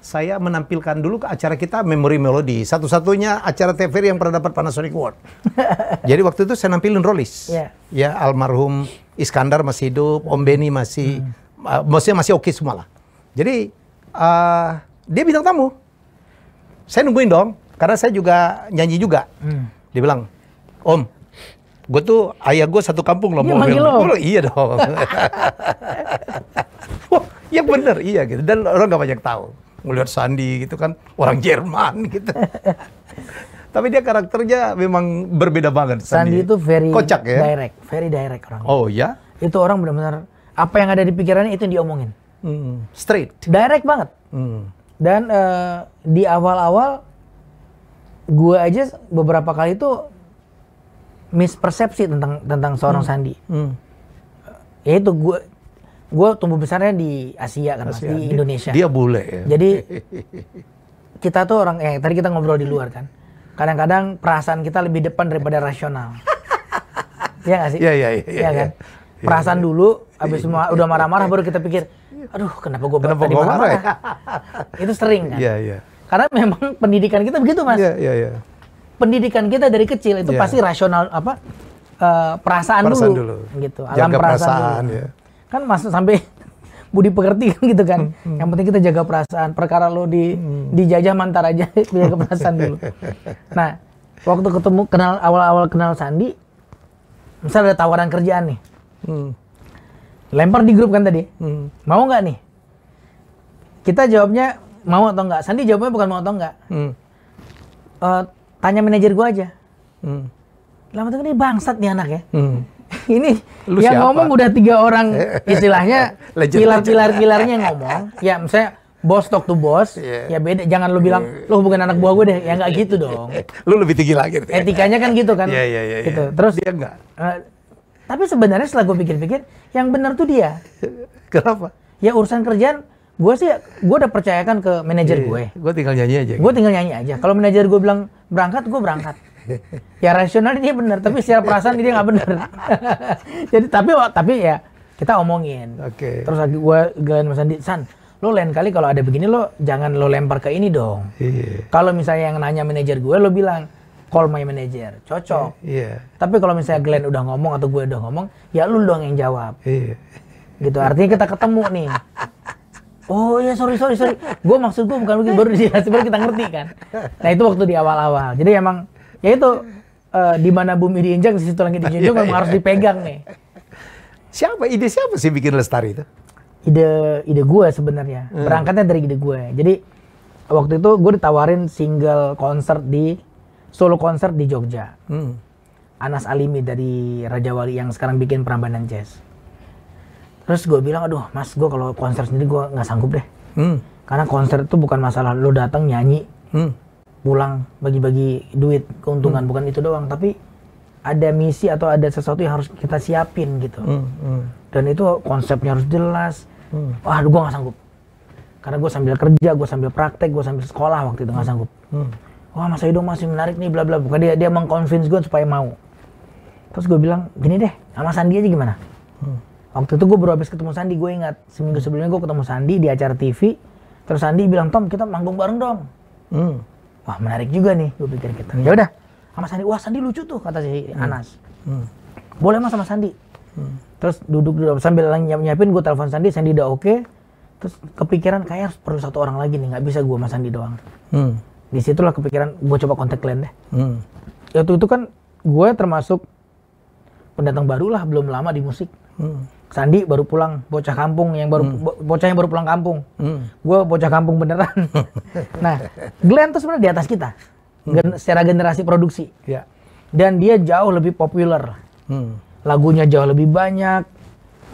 saya menampilkan dulu ke acara kita Memory Melody. Satu-satunya acara TVRI yang pernah dapat Panasonic Award. Jadi waktu itu saya nampilin Rollis. Yeah. Ya, almarhum Iskandar masih hidup, Om Beni masih hmm. Ah, maksudnya masih oke okay semua lah. Jadi uh, dia bintang tamu. Saya nungguin dong, karena saya juga nyanyi juga. Hmm. Dia bilang, Om, gue tuh ayah gue satu kampung loh. mobil lo. Oh, iya dong. Wah, ya bener, iya gitu. Dan orang gak banyak tahu. Melihat Sandi gitu kan, orang Jerman gitu. Tapi dia karakternya memang berbeda banget. Sandi, Sandi itu very kocak ya. Direct, very direct orang. Oh ya? Itu orang benar-benar apa yang ada di pikirannya itu yang diomongin Mm. straight direct banget Mm. dan uh, di awal-awal gue aja beberapa kali itu mispersepsi tentang tentang seorang mm. Sandi hmm. yaitu gue gue tumbuh besarnya di Asia kan Asia. di Indonesia dia boleh ya jadi kita tuh orang eh tadi kita ngobrol di luar kan kadang-kadang perasaan kita lebih depan daripada rasional Iya nggak sih iya iya iya ya, kan Iya, perasaan iya. dulu, habis semua iya. udah marah-marah baru kita pikir, aduh kenapa gue kenapa gue marah-marah? Ya? Ya? itu sering kan? yeah, yeah. Karena memang pendidikan kita begitu mas. yeah, yeah, yeah. Pendidikan kita dari kecil itu yeah. pasti rasional apa uh, perasaan, perasaan dulu, dulu, gitu. Alam jaga perasaan, perasaan dulu. Ya. Kan masuk sampai budi pekerti kan gitu kan. Hmm, hmm. Yang penting kita jaga perasaan. Perkara lo di hmm. dijajah mantar aja jaga perasaan dulu. Nah, waktu ketemu kenal awal-awal kenal Sandi, misalnya ada tawaran kerjaan nih Hmm. Lempar di grup kan tadi. Hmm. Mau nggak nih? Kita jawabnya mau atau nggak. Sandi jawabnya bukan mau atau nggak. Hmm. Uh, tanya manajer gua aja. Hmm. Lama tuh kan ini bangsat nih anak ya. Hmm. ini Lu yang siapa? ngomong udah tiga orang istilahnya pilar-pilar-pilarnya ngomong. Ya misalnya bos talk to bos yeah. ya beda jangan lu bilang lu bukan anak buah gue deh ya nggak gitu dong lu lebih tinggi lagi etikanya kan gitu kan yeah, yeah, yeah, gitu terus dia enggak eh, tapi sebenarnya setelah gue pikir-pikir, yang benar tuh dia. Kenapa? Ya urusan kerjaan, gue sih gue udah percayakan ke manajer gue. Iya, gue tinggal nyanyi aja. Gue tinggal nyanyi aja. Kalau manajer gue bilang berangkat, gue berangkat. ya rasional dia benar, tapi secara perasaan dia nggak benar. Jadi tapi oh, tapi ya kita omongin. Oke. Okay. Terus gue galain Mas Andi, San, lo lain kali kalau ada begini lo jangan lo lempar ke ini dong. Iya. Kalau misalnya yang nanya manajer gue, lo bilang, call my manager cocok yeah, yeah. tapi kalau misalnya Glenn udah ngomong atau gue udah ngomong ya lu doang yang jawab yeah. gitu artinya kita ketemu nih oh ya sorry sorry sorry gue maksud gue bukan begitu baru dijelasin baru kita ngerti kan nah itu waktu di awal-awal jadi emang ya itu uh, di mana bumi diinjak di situ langit dijunjung iya, memang iya. harus dipegang nih siapa ide siapa sih bikin lestari itu ide ide gue sebenarnya hmm. berangkatnya dari ide gue jadi waktu itu gue ditawarin single konser di solo konser di Jogja. Hmm. Anas Alimi dari Raja Wali yang sekarang bikin perambanan Jazz. Terus gue bilang, aduh mas gue kalau konser sendiri gue nggak sanggup deh. Hmm. Karena konser itu bukan masalah lo datang nyanyi, hmm. pulang bagi-bagi duit keuntungan hmm. bukan itu doang, tapi ada misi atau ada sesuatu yang harus kita siapin gitu. Hmm. Hmm. Dan itu konsepnya harus jelas. Hmm. Wah, gue nggak sanggup. Karena gue sambil kerja, gue sambil praktek, gue sambil sekolah waktu itu nggak hmm. sanggup. Hmm wah Mas Aido masih menarik nih bla bla bukan dia dia mengconvince gue supaya mau terus gue bilang gini deh sama Sandi aja gimana hmm. waktu itu gue baru habis ketemu Sandi gue ingat seminggu hmm. sebelumnya gue ketemu Sandi di acara TV terus Sandi bilang Tom kita manggung bareng dong hmm. wah menarik juga nih gue pikir kita gitu. hmm. ya udah sama Sandi wah Sandi lucu tuh kata si hmm. Anas hmm. boleh mas sama Sandi hmm. terus duduk duduk sambil nyiap nyiapin gue telepon Sandi Sandi udah oke okay. terus kepikiran kayak perlu satu orang lagi nih nggak bisa gue sama Sandi doang hmm di situ disitulah kepikiran gue coba kontak klien deh hmm. Yaitu itu kan gue termasuk pendatang baru lah belum lama di musik hmm. Sandi baru pulang bocah kampung yang baru hmm. bocah yang baru pulang kampung hmm. gue bocah kampung beneran nah Glenn tuh sebenarnya di atas kita hmm. secara generasi produksi ya. dan dia jauh lebih populer hmm. lagunya jauh lebih banyak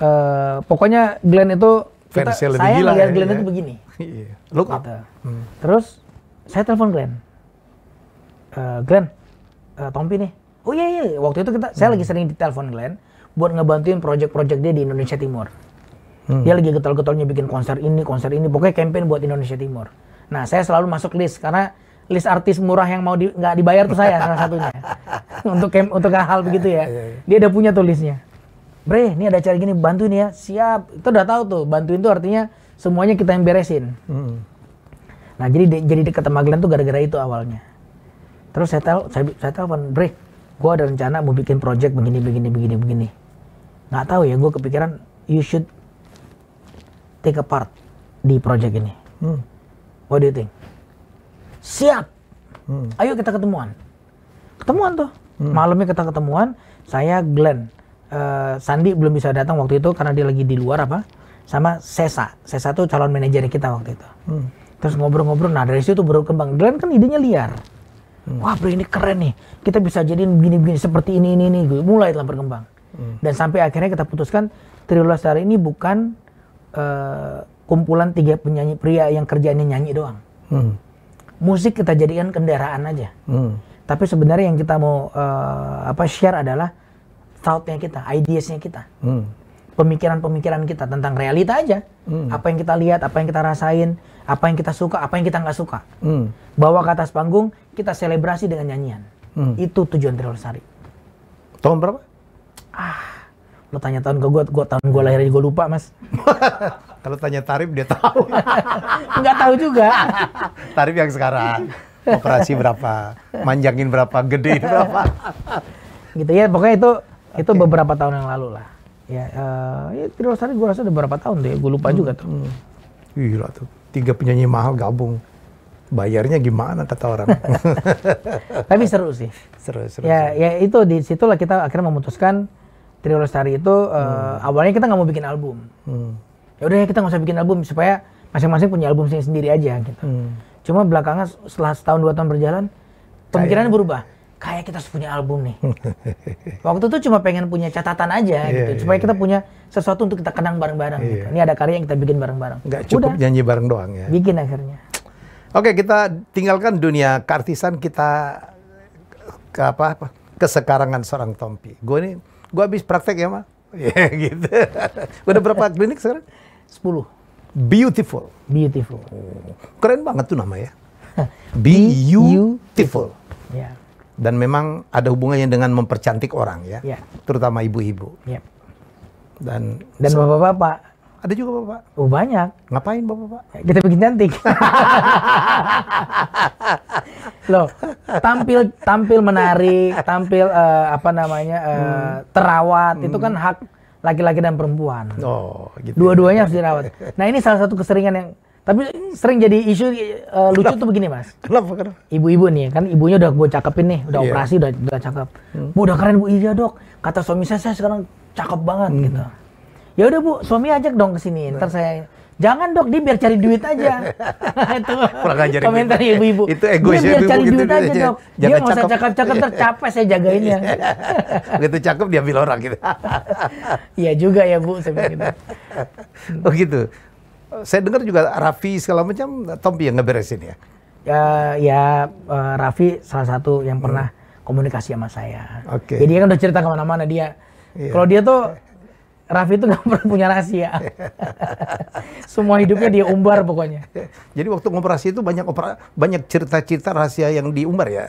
uh, pokoknya Glenn itu kita, saya lihat ya, Glenn ya. itu begini. Iya. Look up. Gitu. Hmm. Terus saya telepon Glenn uh, Glenn uh, Tompi nih oh iya iya waktu itu kita hmm. saya lagi sering ditelepon Glenn buat ngebantuin project-project dia di Indonesia Timur hmm. dia lagi getol-getolnya bikin konser ini konser ini pokoknya campaign buat Indonesia Timur nah saya selalu masuk list karena list artis murah yang mau di, dibayar tuh saya salah satunya untuk camp, untuk hal begitu ya iya, iya. dia udah punya tulisnya, listnya Bre, ini ada cara gini, bantuin ya. Siap. Itu udah tahu tuh, bantuin tuh artinya semuanya kita yang beresin. Hmm. Nah, jadi de, jadi dekat sama Glenn tuh gara-gara itu awalnya. Terus saya tel saya, saya telepon, "Bre, gue ada rencana mau bikin project begini begini begini begini." Nggak tahu ya, gue kepikiran you should take a part di project ini. Hmm. What do you think? Siap. Hmm. Ayo kita ketemuan. Ketemuan tuh. Hmm. Malamnya kita ketemuan, saya Glenn. Uh, Sandi belum bisa datang waktu itu karena dia lagi di luar apa? Sama Sesa. Sesa tuh calon manajer kita waktu itu. Hmm terus ngobrol-ngobrol nah dari situ baru kembang Glenn kan idenya liar hmm. wah bro ini keren nih kita bisa jadiin begini-begini seperti ini ini ini mulai telah berkembang hmm. dan sampai akhirnya kita putuskan Trio sehari ini bukan uh, kumpulan tiga penyanyi pria yang kerjaannya nyanyi doang hmm. musik kita jadikan kendaraan aja hmm. tapi sebenarnya yang kita mau uh, apa share adalah thoughtnya kita ideasnya kita hmm pemikiran-pemikiran kita tentang realita aja. Hmm. Apa yang kita lihat, apa yang kita rasain, apa yang kita suka, apa yang kita nggak suka. Hmm. Bawa ke atas panggung, kita selebrasi dengan nyanyian. Hmm. Itu tujuan Tri Lestari. Tahun berapa? Ah, lo tanya tahun ke gue, gue tahun gue lahir gue lupa mas. Kalau tanya tarif dia tahu. Nggak tahu juga. tarif yang sekarang. Operasi berapa, manjangin berapa, Gede berapa. gitu ya, pokoknya itu itu okay. beberapa tahun yang lalu lah ya uh, ya Trio Lestari gue rasa udah berapa tahun deh ya, gue lupa hmm. juga tuh hmm. gila tuh tiga penyanyi mahal gabung bayarnya gimana kata orang tapi seru sih seru seru ya seru. ya itu di situlah kita akhirnya memutuskan Trio Lestari itu uh, hmm. awalnya kita nggak mau bikin album hmm. ya udah ya kita nggak usah bikin album supaya masing-masing punya album sendiri, sendiri aja gitu hmm. cuma belakangan setelah setahun dua tahun berjalan pemikirannya berubah kayak kita harus punya album nih. Waktu itu cuma pengen punya catatan aja yeah, gitu, iya, supaya yeah, kita yeah. punya sesuatu untuk kita kenang bareng-bareng. Yeah. Gitu. Iya. Ini ada karya yang kita bikin bareng-bareng. Gak cukup Udah. nyanyi bareng doang ya. Bikin akhirnya. Oke, kita tinggalkan dunia kartisan kita ke apa, apa kesekarangan seorang Tompi. Gue ini, gue habis praktek ya, mah. Ya yeah, gitu. Udah berapa klinik sekarang? Sepuluh. Beautiful. Beautiful. Oh, keren banget tuh nama ya. Be Beautiful. Yeah dan memang ada hubungannya dengan mempercantik orang ya, ya. terutama ibu-ibu. Ya. Dan dan bapak-bapak. Ada juga bapak. Oh banyak. Ngapain bapak-bapak? Ya, kita bikin cantik. Loh, tampil tampil menarik, tampil uh, apa namanya uh, hmm. terawat hmm. itu kan hak laki-laki dan perempuan. Oh, gitu. Ya. Dua-duanya harus dirawat. Nah ini salah satu keseringan yang tapi sering jadi isu uh, lucu kenapa? tuh begini mas. Kenapa? Ibu-ibu nih kan ibunya udah gue cakepin nih, udah yeah. operasi udah udah cakep. Hmm. Bu udah keren bu iya dok. Kata suami saya saya sekarang cakep banget hmm. gitu. Ya udah bu suami ajak dong kesini Ntar Ntar saya Jangan dok, dia biar cari duit aja. itu komentar ibu-ibu. Itu egois dia biar cari gitu duit aja, aja ya. dok. Dia nggak usah cakep-cakep, tercapai saya jagainnya. gitu cakep diambil orang gitu. Iya juga ya bu, saya gitu. Oh gitu saya dengar juga Raffi segala macam Tompi yang ngeberesin ya. Uh, ya uh, Raffi salah satu yang hmm. pernah hmm. komunikasi sama saya. Oke. Okay. Jadi dia kan udah cerita kemana-mana dia. Yeah. Kalau dia tuh Raffi tuh nggak pernah punya rahasia. Semua hidupnya dia umbar pokoknya. Jadi waktu operasi itu banyak opera, banyak cerita-cerita rahasia yang diumbar ya.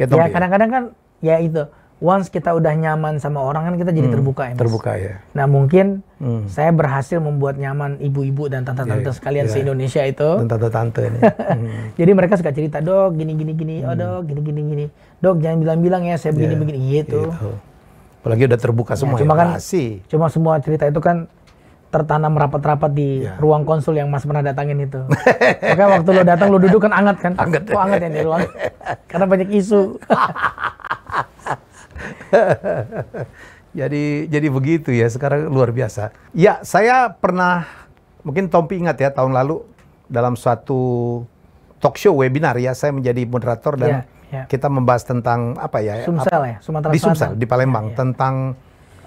Ya, ya, ya kadang-kadang kan ya itu once kita udah nyaman sama orang kan kita jadi hmm, terbuka ya. Mas. Terbuka ya. Nah mungkin hmm. saya berhasil membuat nyaman ibu-ibu dan tante-tante yeah, sekalian yeah. se Indonesia itu. Dan tante-tante ini. hmm. Jadi mereka suka cerita dok gini gini gini, oh, hmm. oh dok gini gini gini, dok jangan bilang-bilang ya saya begini yeah, begini gitu. gitu. Apalagi udah terbuka ya, semua. Ya, cuma kan, cuma semua cerita itu kan tertanam rapat-rapat di yeah. ruang konsul yang Mas pernah datangin itu. Makanya waktu lo datang lo duduk kan anget kan? Anget. Kok anget ya di ruang? Karena banyak isu. jadi jadi begitu ya sekarang luar biasa. Ya saya pernah mungkin Tompi ingat ya tahun lalu dalam suatu talk show webinar ya saya menjadi moderator dan yeah, yeah. kita membahas tentang apa ya? Sumsel ya, Sumatera Di Sumsel di Palembang yeah, yeah. tentang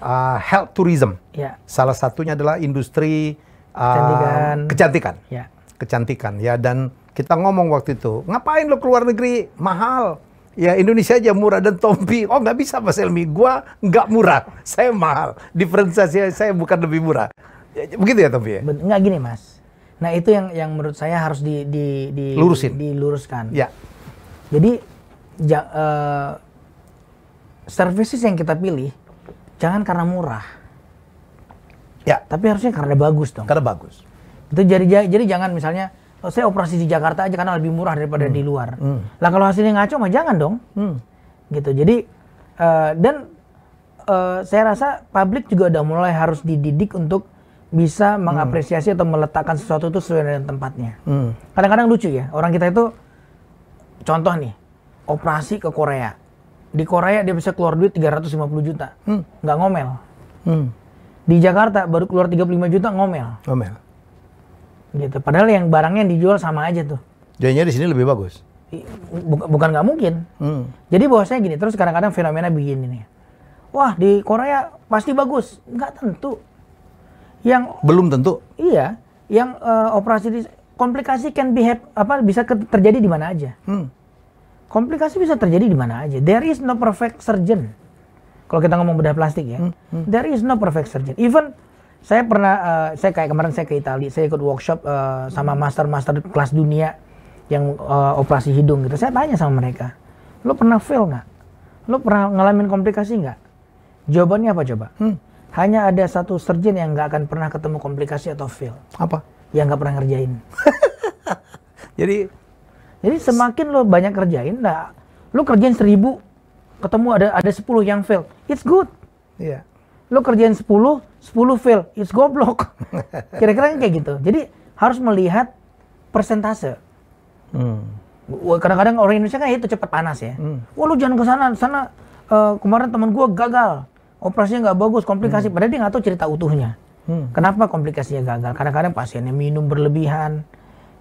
uh, health tourism. Yeah. Salah satunya adalah industri uh, kecantikan. Kecantikan. Yeah. Kecantikan ya dan kita ngomong waktu itu, ngapain lo keluar negeri? Mahal Ya Indonesia aja murah dan Tompi, oh nggak bisa Mas Elmi, gua nggak murah, saya mahal. Diferensiasi saya bukan lebih murah. Ya, begitu ya Tompi ya? Nggak gini Mas. Nah itu yang yang menurut saya harus di, di, di Lurusin. diluruskan. Ya. Jadi ja, uh, services yang kita pilih jangan karena murah. Ya. Tapi harusnya karena bagus dong. Karena bagus. Itu jadi jadi jangan misalnya saya operasi di Jakarta aja karena lebih murah daripada hmm. di luar. Hmm. Lah kalau hasilnya ngaco mah jangan dong. Hmm. Gitu. Jadi uh, dan uh, saya rasa publik juga udah mulai harus dididik untuk bisa hmm. mengapresiasi atau meletakkan sesuatu itu sesuai dengan tempatnya. kadang hmm. Kadang-kadang lucu ya, orang kita itu contoh nih, operasi ke Korea. Di Korea dia bisa keluar duit 350 juta. Hmm. Nggak ngomel. Hmm. Di Jakarta baru keluar 35 juta ngomel. Ngomel gitu padahal yang barangnya yang dijual sama aja tuh jadinya di sini lebih bagus bukan nggak mungkin hmm. jadi bahwasanya gini terus kadang-kadang fenomena begini nih wah di Korea pasti bagus nggak tentu yang belum tentu iya yang uh, operasi di komplikasi can be have apa bisa terjadi di mana aja hmm. komplikasi bisa terjadi di mana aja there is no perfect surgeon kalau kita ngomong bedah plastik ya, hmm, hmm. there is no perfect surgeon. Even saya pernah uh, saya kayak kemarin saya ke Italia saya ikut workshop uh, sama hmm. master-master kelas dunia yang uh, operasi hidung gitu saya tanya sama mereka lo pernah fail nggak lo pernah ngalamin komplikasi nggak jawabannya apa coba hmm. hanya ada satu surgeon yang nggak akan pernah ketemu komplikasi atau fail apa yang nggak pernah ngerjain jadi jadi semakin lo banyak kerjain nah lo kerjain seribu ketemu ada ada sepuluh yang fail it's good iya yeah Lo kerjain 10, 10 fail, it's goblok. Kira-kira kayak gitu. Jadi harus melihat persentase. Hmm. Kadang-kadang orang Indonesia kan itu cepat panas ya. Hmm. Wah lu jangan ke sana, sana uh, kemarin teman gua gagal, operasinya nggak bagus, komplikasi. Hmm. Padahal dia nggak tahu cerita utuhnya. Hmm. Kenapa komplikasinya gagal? Kadang-kadang pasiennya minum berlebihan,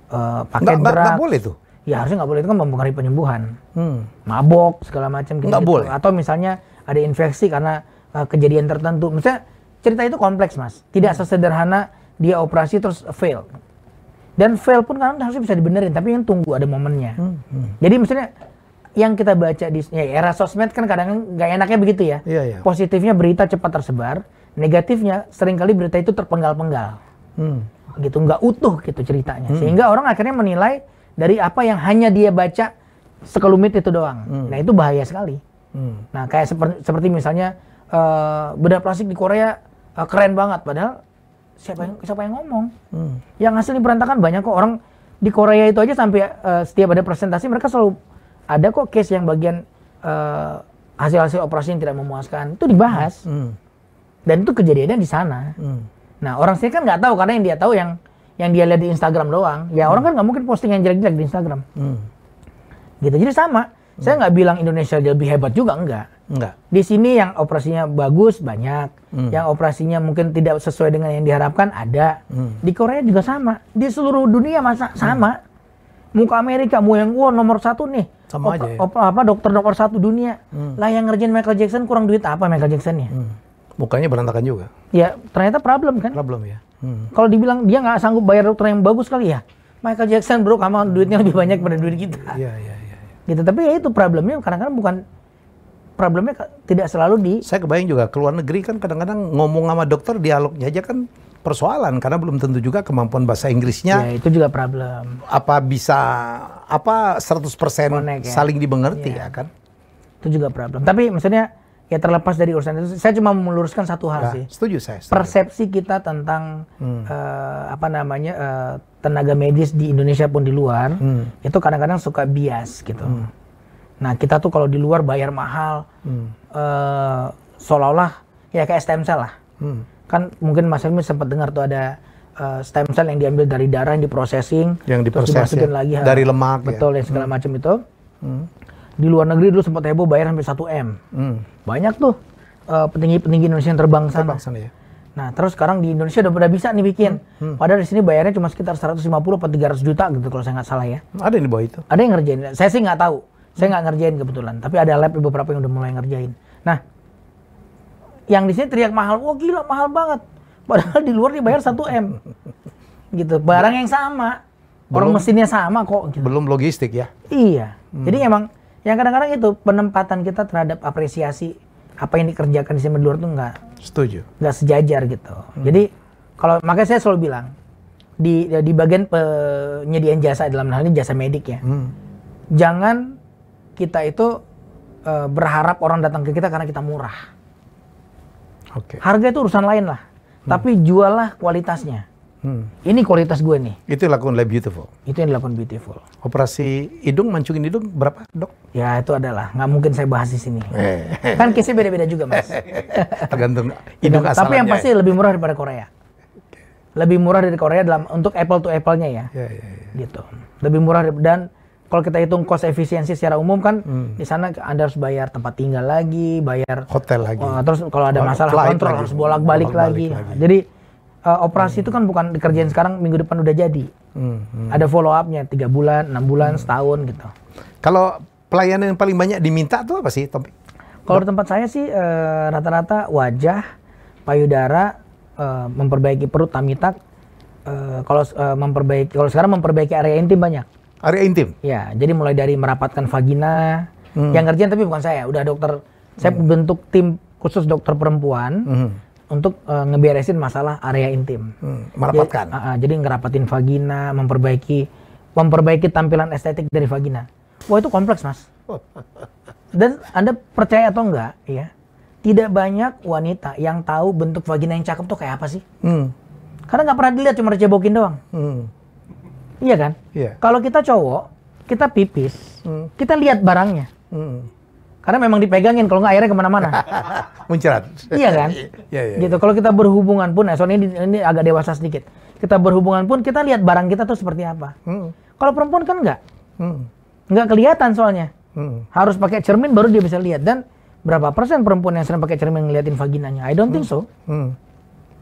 uh, pakai berat. boleh tuh. Ya harusnya nggak boleh itu kan mempengaruhi penyembuhan. Hmm. Mabok segala macam. Gitu, Atau misalnya ada infeksi karena Eh, kejadian tertentu. misalnya cerita itu kompleks mas, tidak hmm. sesederhana dia operasi terus fail. Dan fail pun kan harusnya bisa dibenerin, tapi yang tunggu ada momennya. Hmm. Hmm. Jadi maksudnya yang kita baca di ya, era sosmed kan kadang nggak enaknya begitu ya. Yeah, yeah. Positifnya berita cepat tersebar, negatifnya seringkali berita itu terpenggal-penggal. Hmm. Gitu nggak utuh gitu ceritanya. Hmm. Sehingga orang akhirnya menilai dari apa yang hanya dia baca sekelumit itu doang. Hmm. Nah, itu bahaya sekali. Hmm. Nah, kayak seperti, seperti misalnya Beda eh, bedah plastik di Korea uh, keren banget padahal siapa yang siapa yang ngomong hmm. yang hasilnya berantakan banyak kok orang di Korea itu aja sampai uh, setiap ada presentasi mereka selalu ada kok case yang bagian hasil hasil-hasil operasi yang tidak memuaskan itu dibahas hmm. hmm. dan itu kejadiannya di sana hmm. nah orang sini kan nggak tahu karena yang dia tahu yang yang dia lihat di Instagram doang ya hmm. orang kan nggak mungkin posting yang jelek-jelek di Instagram hmm. gitu jadi sama hmm. saya nggak bilang Indonesia lebih hebat juga enggak Enggak. Di sini yang operasinya bagus banyak, hmm. yang operasinya mungkin tidak sesuai dengan yang diharapkan ada. Hmm. Di Korea juga sama, di seluruh dunia masa hmm. sama. Muka Amerika mau yang gua nomor satu nih, sama op, aja. Ya? apa dokter nomor satu dunia? Hmm. Lah yang ngerjain Michael Jackson kurang duit apa Michael Jacksonnya? Hmm. Mukanya berantakan juga. Ya ternyata problem kan? Problem ya. Hmm. Kalau dibilang dia nggak sanggup bayar dokter yang bagus kali ya, Michael Jackson bro, kamu duitnya lebih banyak pada duit kita. Iya, iya iya iya. Gitu tapi ya itu problemnya karena kan bukan problemnya tidak selalu di saya kebayang juga ke luar negeri kan kadang-kadang ngomong sama dokter dialognya aja kan persoalan karena belum tentu juga kemampuan bahasa Inggrisnya ya, itu juga problem apa bisa apa 100% persen ya. saling dimengerti ya. ya kan itu juga problem tapi maksudnya ya terlepas dari urusan itu saya cuma meluruskan satu hal nah, sih setuju saya setuju. persepsi kita tentang hmm. uh, apa namanya uh, tenaga medis di Indonesia pun di luar hmm. itu kadang-kadang suka bias gitu hmm Nah kita tuh kalau di luar bayar mahal, hmm. uh, seolah-olah ya kayak stem cell lah. Hmm. Kan mungkin Mas Helmi sempat dengar tuh ada uh, stem cell yang diambil dari darah yang diprosesing, yang diproses, terus dimasukin ya. lagi dari lemak, ya. betul ya, yang segala hmm. macam itu. Hmm. Di luar negeri dulu sempat heboh bayar sampai 1 m. Hmm. Banyak tuh petinggi eh, petinggi-petinggi Indonesia yang terbang sana. Terbang sana ya. Nah, terus sekarang di Indonesia udah pada bisa nih bikin. Hmm. Hmm. Padahal di sini bayarnya cuma sekitar 150 atau 300 juta gitu kalau saya nggak salah ya. Ada yang di bawah itu. Ada yang ngerjain. Saya sih nggak tahu. Saya nggak ngerjain kebetulan, tapi ada lab beberapa yang udah mulai ngerjain. Nah, yang di sini teriak mahal, wah oh, gila mahal banget. Padahal di luar dibayar 1 m, gitu. Barang yang sama, belum, orang mesinnya sama kok. Gitu. Belum logistik ya? Iya. Hmm. Jadi emang yang kadang-kadang itu penempatan kita terhadap apresiasi apa yang dikerjakan di sini di luar tuh nggak. Setuju. Nggak sejajar gitu. Hmm. Jadi kalau makanya saya selalu bilang di di bagian penyediaan jasa dalam hal ini jasa medik ya, hmm. jangan kita itu e, berharap orang datang ke kita karena kita murah. Okay. Harga itu urusan lain lah, hmm. tapi jualah kualitasnya. Hmm. Ini kualitas gue nih. Itu yang dilakukan oleh Beautiful. Itu yang dilakukan Beautiful. Operasi hidung, mancungin hidung berapa dok? Ya itu adalah, nggak mungkin saya bahas di sini. Eh. kan kisi beda-beda juga mas. Tergantung hidung asalnya. Tapi yang pasti ya. lebih murah daripada Korea. Lebih murah dari Korea dalam untuk apple to apple-nya ya. ya. ya, ya. Gitu. Lebih murah dan kalau kita hitung cost efisiensi secara umum kan hmm. di sana Anda harus bayar tempat tinggal lagi, bayar hotel lagi. Uh, terus kalau ada masalah Flight kontrol lagi. harus bolak-balik lagi. lagi. Nah, jadi uh, operasi hmm. itu kan hmm. bukan dikerjain sekarang minggu depan udah jadi. Hmm. Hmm. Ada follow upnya tiga bulan, enam bulan, hmm. setahun gitu. Kalau pelayanan yang paling banyak diminta tuh apa sih, Tom? Kalau di tempat saya sih rata eh, rata-rata wajah, payudara, uh, memperbaiki perut, tamitak, Uh, kalau uh, memperbaiki kalau sekarang memperbaiki area intim banyak. Area intim. Ya, jadi mulai dari merapatkan vagina. Hmm. Yang ngerjain tapi bukan saya, udah dokter. Saya hmm. bentuk tim khusus dokter perempuan hmm. untuk uh, ngeberesin masalah area intim. Hmm. Merapatkan. Jadi, uh, uh, ah, jadi ngerapatin vagina, memperbaiki memperbaiki tampilan estetik dari vagina. Wah, itu kompleks, Mas. Dan Anda percaya atau enggak, ya? Tidak banyak wanita yang tahu bentuk vagina yang cakep tuh kayak apa sih? Hmm. Karena nggak pernah dilihat, cuma dicebokin doang. Hmm Iya kan? Iya. Kalau kita cowok, kita pipis, hmm. kita lihat barangnya. Hmm. Karena memang dipegangin, kalau nggak airnya kemana-mana. Muncrat. Iya kan? Iya, iya, iya. Gitu. Kalau kita berhubungan pun, eh, soalnya ini, ini agak dewasa sedikit. Kita berhubungan pun, kita lihat barang kita tuh seperti apa. Hmm. Kalau perempuan kan nggak. Hmm. Nggak kelihatan soalnya. Hmm. Harus pakai cermin baru dia bisa lihat. Dan berapa persen perempuan yang sering pakai cermin ngeliatin vaginanya? I don't hmm. think so. Hmm.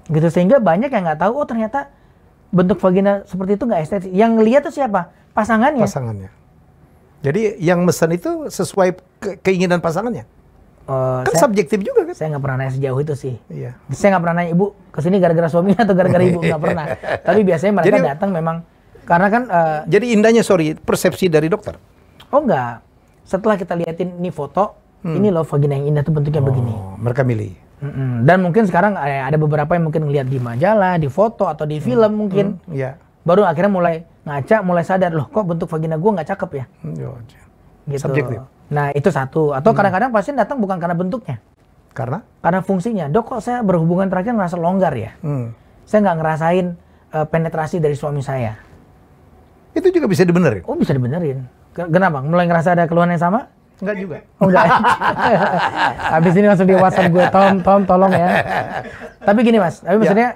hmm. Gitu, sehingga banyak yang nggak tahu, oh ternyata bentuk vagina seperti itu nggak estetik? Yang lihat tuh siapa? Pasangannya. Pasangannya. Jadi yang mesen itu sesuai ke keinginan pasangannya. Uh, kan saya, subjektif juga kan? Saya nggak pernah nanya sejauh itu sih. Iya. Saya nggak pernah nanya ibu kesini gara-gara suami atau gara-gara ibu nggak pernah. Tapi biasanya mereka jadi, datang memang karena kan. Uh, jadi indahnya sorry persepsi dari dokter. Oh nggak. Setelah kita liatin ini foto, hmm. ini loh vagina yang indah tuh bentuknya oh, begini. Mereka milih. Mm-mm. Dan mungkin sekarang eh, ada beberapa yang mungkin ngeliat di majalah, di foto atau di film mm. mungkin. Mm. Yeah. Baru akhirnya mulai ngaca, mulai sadar loh kok bentuk vagina gue nggak cakep ya. Mm. Gitu. Subjektif. Nah itu satu. Atau kadang-kadang pasien datang bukan karena bentuknya. Karena? Karena fungsinya. Dok kok saya berhubungan terakhir ngerasa longgar ya. Mm. Saya nggak ngerasain uh, penetrasi dari suami saya. Itu juga bisa dibenerin? Oh bisa dibenerin. Kenapa? Mulai ngerasa ada keluhan yang sama? Enggak juga. Oh, enggak. Habis ini langsung di WhatsApp gue, Tom, Tom, tolong ya. Tapi gini mas, tapi ya. maksudnya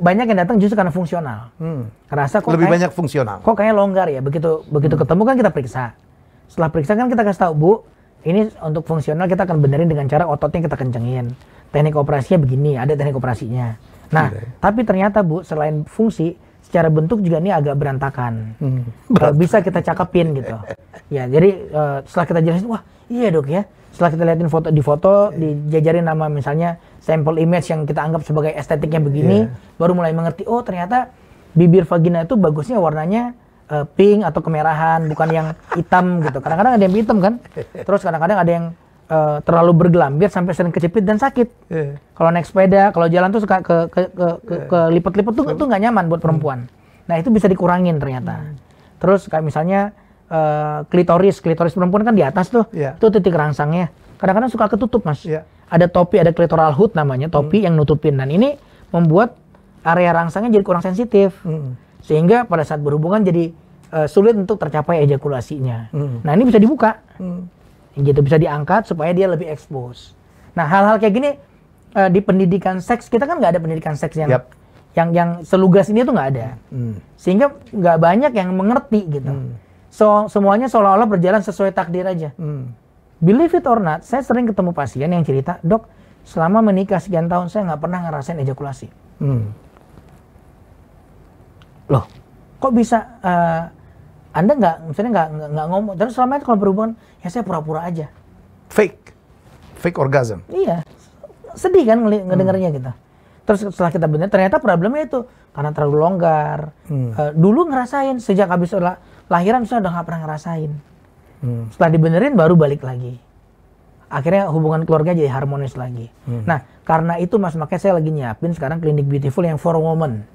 banyak yang datang justru karena fungsional. Hmm. Rasa kok lebih kayak, banyak fungsional. Kok kayaknya longgar ya. Begitu begitu hmm. ketemu kan kita periksa. Setelah periksa kan kita kasih tahu bu, ini untuk fungsional kita akan benerin dengan cara ototnya kita kencengin. Teknik operasinya begini, ada teknik operasinya. Nah, iya. tapi ternyata bu, selain fungsi, secara bentuk juga ini agak berantakan. Hmm. bisa kita cakepin gitu. ya, jadi uh, setelah kita jelasin, wah iya dok ya. Setelah kita liatin foto di foto, dijajarin nama misalnya sampel image yang kita anggap sebagai estetiknya begini, yeah. baru mulai mengerti, oh ternyata bibir vagina itu bagusnya warnanya uh, pink atau kemerahan, bukan yang hitam gitu. Kadang-kadang ada yang hitam kan, terus kadang-kadang ada yang Eh, terlalu bergelambir sampai sering kejepit dan sakit. Yeah. Kalau naik sepeda, kalau jalan tuh suka ke ke ke, ke, yeah. Iya. lipet-lipet tuh so, nggak nyaman buat hmm. perempuan. Hmm. Nah itu bisa dikurangin ternyata. Hmm. Terus kayak misalnya uh, klitoris, klitoris perempuan kan di atas tuh, yeah. itu titik rangsangnya. Kadang-kadang suka ketutup mas. Yeah. Ada topi, ada klitoral hood namanya, topi hmm. yang nutupin. Dan ini membuat area rangsangnya jadi kurang sensitif, hmm. sehingga pada saat berhubungan jadi uh, sulit untuk tercapai ejakulasinya. Hmm. Nah ini bisa dibuka. Hmm gitu bisa diangkat supaya dia lebih expose. Nah hal-hal kayak gini uh, di pendidikan seks kita kan nggak ada pendidikan seks yang yep. yang yang selugas ini tuh nggak ada, hmm. sehingga nggak banyak yang mengerti gitu. Hmm. So semuanya seolah-olah berjalan sesuai takdir aja. Hmm. Believe it or not, saya sering ketemu pasien yang cerita, dok selama menikah sekian tahun saya nggak pernah ngerasain ejakulasi. Hmm. Loh, kok bisa uh, anda nggak, misalnya nggak nggak ngomong. Terus selama itu kalau berhubungan, ya saya pura-pura aja. Fake, fake orgasm. Iya, sedih kan ngedengarnya hmm. kita. Gitu. Terus setelah kita benar, ternyata problemnya itu karena terlalu longgar. Hmm. Uh, dulu ngerasain sejak habis lah, lahiran sudah udah nggak pernah ngerasain. Hmm. Setelah dibenerin baru balik lagi. Akhirnya hubungan keluarga jadi harmonis lagi. Hmm. Nah karena itu mas makanya saya lagi nyiapin sekarang klinik beautiful yang for woman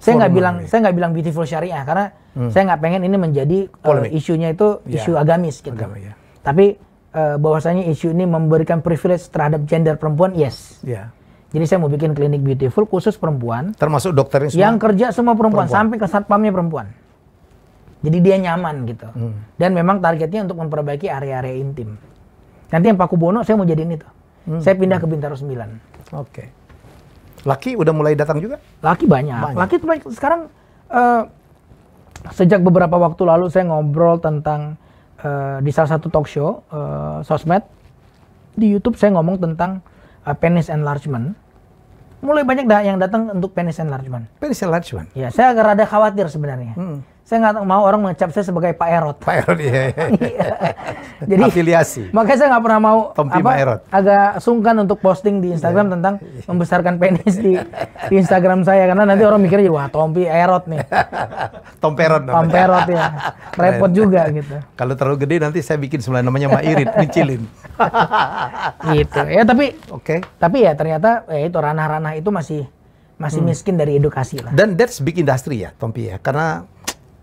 saya nggak bilang saya nggak bilang beautiful syariah karena hmm. saya nggak pengen ini menjadi uh, isunya itu iya. isu agamis gitu. Agama, yeah. Tapi uh, bahwasanya isu ini memberikan privilege terhadap gender perempuan, yes. Yeah. Jadi saya mau bikin klinik beautiful khusus perempuan. Termasuk dokter yang, Yang kerja semua perempuan, perempuan. sampai ke satpamnya perempuan. Jadi dia nyaman gitu. Hmm. Dan memang targetnya untuk memperbaiki area-area intim. Nanti yang Paku Bono saya mau jadiin itu. Hmm. Saya pindah hmm. ke Bintaro 9. Oke. Okay. Laki udah mulai datang juga? Laki banyak. banyak. Laki tuh banyak. Sekarang uh, sejak beberapa waktu lalu saya ngobrol tentang uh, di salah satu talk show uh, sosmed di YouTube saya ngomong tentang uh, penis enlargement. Mulai banyak dah yang datang untuk penis enlargement. Penis enlargement. Ya, saya agak rada khawatir sebenarnya. Hmm saya nggak mau orang mengecap saya sebagai Pak Erot. Pak Erot, iya. iya. iya. Jadi afiliasi. Makanya saya nggak pernah mau Tompi apa, Erot. agak sungkan untuk posting di Instagram iya. tentang iya. membesarkan penis di, di Instagram saya karena nanti orang mikir wah Tompi Erot nih. Tom Perot Tom ya. Repot juga gitu. Kalau terlalu gede nanti saya bikin sebenarnya namanya Mairit, ngecilin. gitu. Ya tapi Oke. Okay. Tapi ya ternyata eh itu ranah-ranah itu masih masih hmm. miskin dari edukasi lah. Dan that's big industry ya, Tompi ya. Karena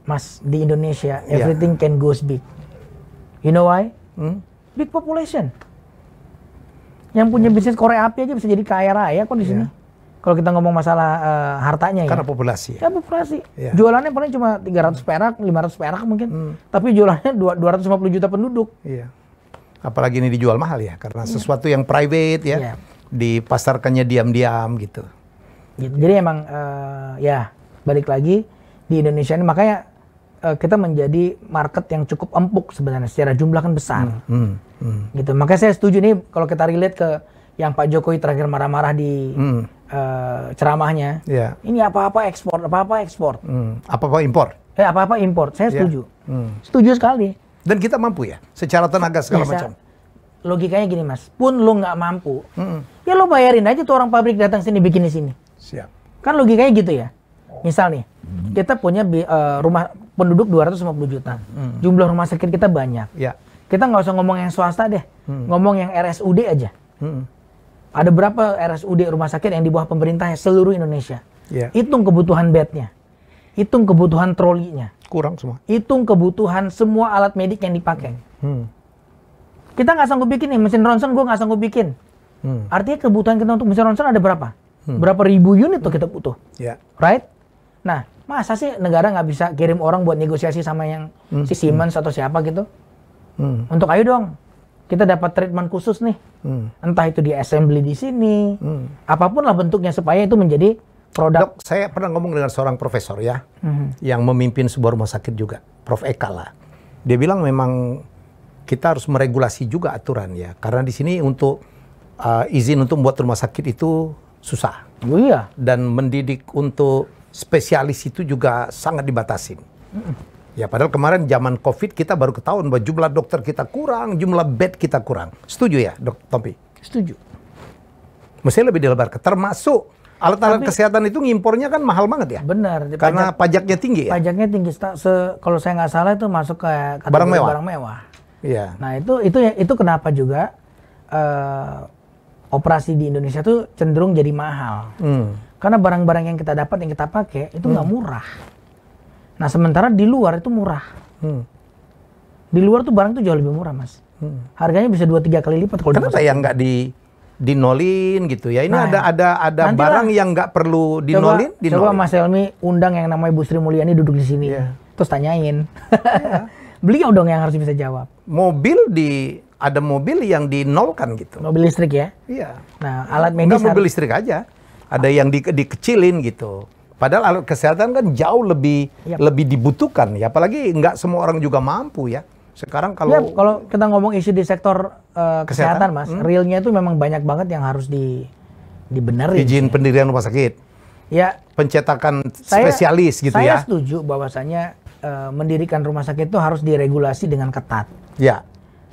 Mas di Indonesia iya. everything can goes big. You know why? Hmm? Big population. Yang punya iya. bisnis Korea api aja bisa jadi kaya raya kok di iya. sini. Yeah. Kalau kita ngomong masalah uh, hartanya Karena ya. Karena populasi. Ya, ya populasi. Yeah. Jualannya paling cuma 300 perak, 500 perak mungkin. Hmm. Tapi jualannya 250 juta penduduk. Iya. Yeah. Apalagi ini dijual mahal ya, karena sesuatu yang private ya, yeah. dipasarkannya diam-diam gitu. gitu. Jadi emang uh, ya balik lagi di Indonesia ini makanya Eh, kita menjadi market yang cukup empuk sebenarnya secara jumlah kan besar. Hmm, hmm, hmm. Gitu. Makanya saya setuju nih kalau kita relate ke yang Pak Jokowi terakhir marah-marah di hmm. uh, ceramahnya. Yeah. Ini apa-apa ekspor, apa-apa ekspor. Hmm. Apa-apa impor. Eh apa-apa impor. Saya iya. setuju. Yeah. Hmm. Setuju sekali. Dan kita mampu ya secara tenaga segala Biasa, macam. Logikanya gini Mas, pun lo nggak mampu. Hmm. Ya lo bayarin aja tuh orang pabrik datang sini bikin di sini. Siap. Kan logikanya gitu ya. Misal nih, kita punya uh, rumah penduduk 250 juta. Hmm. Jumlah rumah sakit kita banyak. Ya. Kita nggak usah ngomong yang swasta deh, hmm. ngomong yang RSUD aja. Hmm. Ada berapa RSUD rumah sakit yang di bawah pemerintahnya seluruh Indonesia? Yeah. Hitung kebutuhan bednya, hitung kebutuhan trolinya. Kurang semua. Hitung kebutuhan semua alat medik yang dipakai. Hmm. Kita nggak sanggup bikin nih mesin ronsen, gue nggak sanggup bikin. Hmm. Artinya kebutuhan kita untuk mesin ronsen ada berapa? Hmm. Berapa ribu unit tuh kita butuh? Yeah. Right? Nah, Masa sih negara nggak bisa kirim orang buat negosiasi sama yang hmm. si Siemens atau siapa gitu? Hmm. Untuk ayo dong, kita dapat treatment khusus nih. Hmm. Entah itu di assembly di sini, hmm. apapun lah bentuknya supaya itu menjadi produk. Dok, saya pernah ngomong dengan seorang profesor ya, hmm. yang memimpin sebuah rumah sakit juga, Prof Eka lah. Dia bilang memang kita harus meregulasi juga aturan ya, karena di sini untuk uh, izin untuk membuat rumah sakit itu susah. Oh iya. Dan mendidik untuk spesialis itu juga sangat dibatasin. Ya padahal kemarin zaman COVID kita baru ketahuan bahwa jumlah dokter kita kurang, jumlah bed kita kurang. Setuju ya, Dok Tompi? Setuju. Mesti lebih dilebarkan. Termasuk alat-alat kesehatan itu ngimpornya kan mahal banget ya? Benar. Karena pajaknya tinggi ya? Pajaknya tinggi. Se, kalau saya nggak salah itu masuk ke barang mewah. Barang mewah. Iya. Nah itu itu ya- itu kenapa juga uh, operasi di Indonesia tuh cenderung jadi mahal. Hmm karena barang-barang yang kita dapat yang kita pakai itu nggak hmm. murah. Nah sementara di luar itu murah. Hmm. Di luar tuh barang tuh jauh lebih murah mas. Hmm. Harganya bisa dua tiga kali lipat. Kalau Kenapa yang nggak di dinolin gitu ya? Ini nah, ada ada ada barang lah. yang nggak perlu dinolin. Coba, dinolin. coba Mas Helmi undang yang namanya Bu Sri Mulyani duduk di sini. Yeah. Terus tanyain. Yeah. Beliau dong yang harus bisa jawab. Mobil di ada mobil yang dinolkan gitu. Mobil listrik ya? Iya. Nah, alat medis. Enggak mobil listrik aja ada yang di, dikecilin gitu. Padahal alat kesehatan kan jauh lebih yep. Iya. lebih dibutuhkan ya, apalagi nggak semua orang juga mampu ya. Sekarang kalau ya, kalau kita ngomong isu di sektor uh, kesehatan, kesehatan mas, hmm? realnya itu memang banyak banget yang harus di dibenerin. Izin ya. pendirian rumah sakit. Ya. Pencetakan saya, spesialis gitu saya ya. Saya setuju bahwasanya uh, mendirikan rumah sakit itu harus diregulasi dengan ketat. Ya.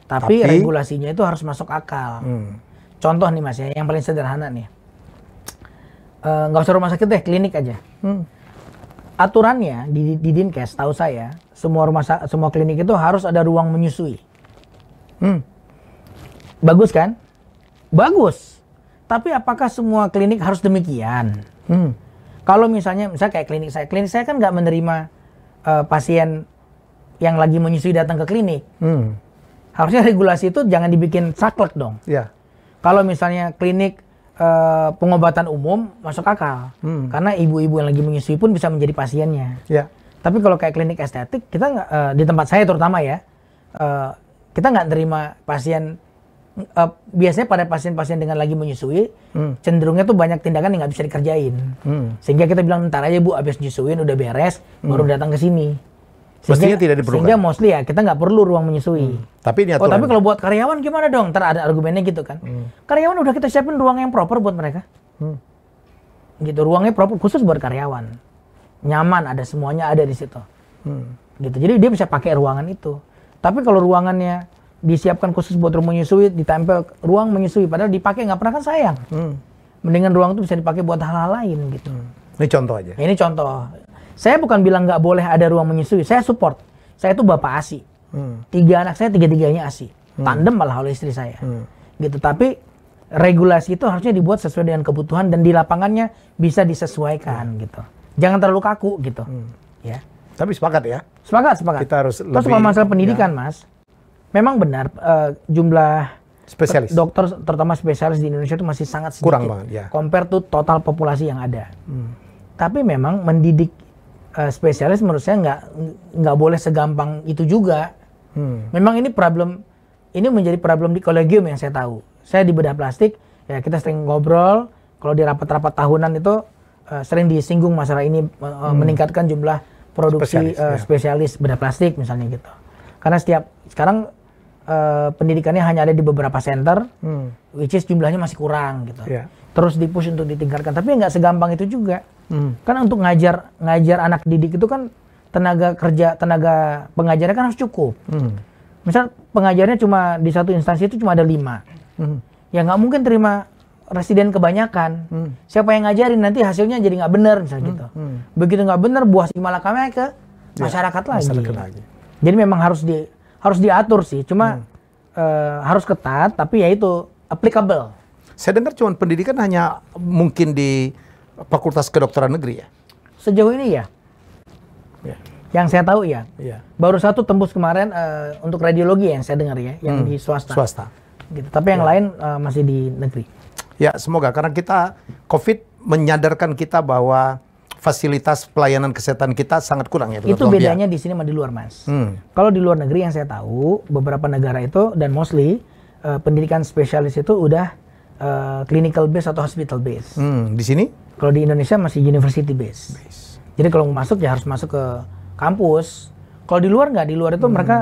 Tapi, Tapi regulasinya itu harus masuk akal. Hmm. Contoh nih mas ya, yang paling sederhana nih Eh, nggak uh, usah rumah sakit deh klinik aja hmm. aturannya di, di dinkes tahu saya semua rumah sakit, semua klinik itu harus ada ruang menyusui hmm. bagus kan bagus tapi apakah semua klinik harus demikian hmm. kalau misalnya misalnya kayak klinik saya klinik saya kan nggak menerima uh, pasien yang lagi menyusui datang ke klinik hmm. harusnya regulasi itu jangan dibikin saklek dong yeah. kalau misalnya klinik uh, pengobatan umum masuk akal hmm. karena ibu-ibu yang lagi menyusui pun bisa menjadi pasiennya. Ya. Tapi kalau kayak klinik estetik kita nggak uh, di tempat saya terutama ya uh, kita nggak terima pasien uh, biasanya pada pasien-pasien dengan lagi menyusui hmm. cenderungnya tuh banyak tindakan yang nggak bisa dikerjain hmm. sehingga kita bilang ntar aja bu abis menyusuin udah beres hmm. baru datang ke sini. Mestinya tidak diperlukan. Sehingga mostly ya kita nggak perlu ruang menyusui. Hmm. Tapi ini aturan. Oh tapi kalau buat karyawan gimana dong? Ntar ada argumennya gitu kan. Hmm. Karyawan udah kita siapin ruang yang proper buat mereka. Hmm. Gitu ruangnya proper khusus buat karyawan. Nyaman ada semuanya ada di situ. Hmm. Gitu. Jadi dia bisa pakai ruangan itu. Tapi kalau ruangannya disiapkan khusus buat ruang menyusui, ditempel ruang menyusui, padahal dipakai nggak pernah kan sayang. Hmm. Mendingan ruang itu bisa dipakai buat hal-hal lain gitu. Hmm. Ini contoh aja. Ini contoh. Saya bukan bilang nggak boleh ada ruang menyusui. Saya support. Saya itu bapak asi. Hmm. Tiga anak saya tiga-tiganya asi. Hmm. Tandem malah oleh istri saya. Hmm. Gitu. Tapi regulasi itu harusnya dibuat sesuai dengan kebutuhan dan di lapangannya bisa disesuaikan hmm. gitu. Jangan terlalu kaku gitu. Hmm. Ya. Tapi sepakat ya. Sepakat, sepakat. Kita harus Terus lebih, kalau masalah pendidikan, ya. Mas. Memang benar uh, jumlah spesialis dokter terutama spesialis di Indonesia itu masih sangat sedikit. Kurang banget ya. Compare to total populasi yang ada. Hmm. Tapi memang mendidik uh, spesialis menurut saya nggak nggak boleh segampang itu juga. Hmm. Memang ini problem ini menjadi problem di kolegium yang saya tahu. Saya di bedah plastik ya kita sering ngobrol kalau di rapat-rapat tahunan itu uh, sering disinggung masalah ini uh, hmm. meningkatkan jumlah produksi spesialis, uh, ya. spesialis bedah plastik misalnya gitu. Karena setiap sekarang uh, pendidikannya hanya ada di beberapa center, hmm. which is jumlahnya masih kurang gitu. Yeah terus dipush untuk ditingkatkan tapi nggak segampang itu juga hmm. kan untuk ngajar ngajar anak didik itu kan tenaga kerja tenaga pengajarnya kan harus cukup hmm. misal pengajarnya cuma di satu instansi itu cuma ada lima hmm. ya nggak mungkin terima residen kebanyakan hmm. siapa yang ngajarin nanti hasilnya jadi nggak bener misalnya hmm. gitu hmm. begitu nggak bener buah malah kami ke ya, masyarakat, lagi. masyarakat lagi jadi memang harus di harus diatur sih cuma hmm. uh, harus ketat tapi ya itu applicable saya dengar cuma pendidikan hanya mungkin di Fakultas Kedokteran Negeri ya. Sejauh ini ya. ya. Yang saya tahu ya. ya. Baru satu tembus kemarin uh, untuk radiologi yang saya dengar ya, yang hmm. di swasta. Swasta. Gitu. Tapi yang ya. lain uh, masih di negeri. Ya, semoga karena kita COVID menyadarkan kita bahwa fasilitas pelayanan kesehatan kita sangat kurang ya. Itu Tuan bedanya di sini sama di luar, Mas. Hmm. Kalau di luar negeri yang saya tahu, beberapa negara itu dan mostly uh, pendidikan spesialis itu udah uh, clinical base atau hospital base. Hmm, di sini? Kalau di Indonesia masih university base. base. Jadi kalau mau masuk ya harus masuk ke kampus. Kalau di luar nggak, di luar itu hmm. mereka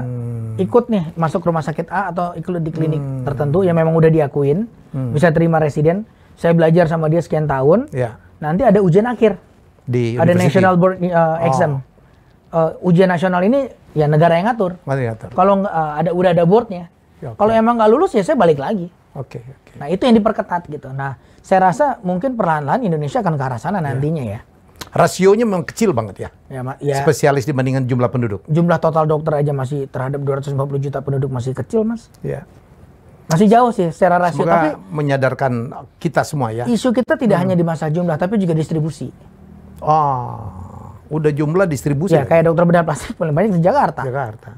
ikut nih masuk rumah sakit A atau ikut di klinik hmm. tertentu yang memang udah diakuin, hmm. bisa terima residen. Saya belajar sama dia sekian tahun. Yeah. Nanti ada ujian akhir. Di ada national board uh, exam. Uh, ujian nasional ini ya negara yang ngatur. Kalau uh, ada udah ada boardnya. Ya, okay. Kalau emang nggak lulus ya saya balik lagi. Oke. Okay, okay. Nah itu yang diperketat gitu. Nah saya rasa mungkin perlahan-lahan Indonesia akan ke arah sana iya. nantinya ya. Rasionya memang kecil banget ya. Ya, ya. Spesialis dibandingkan jumlah penduduk. Jumlah total dokter aja masih terhadap 250 juta penduduk masih kecil, Mas. Ya. Masih jauh sih secara rasio, Semoga tapi menyadarkan kita semua ya. Isu kita tidak hmm. hanya di masa jumlah, tapi juga distribusi. Oh, udah jumlah distribusi. Ya, ya? kayak dokter bedah plastik paling banyak di Jakarta. Jakarta.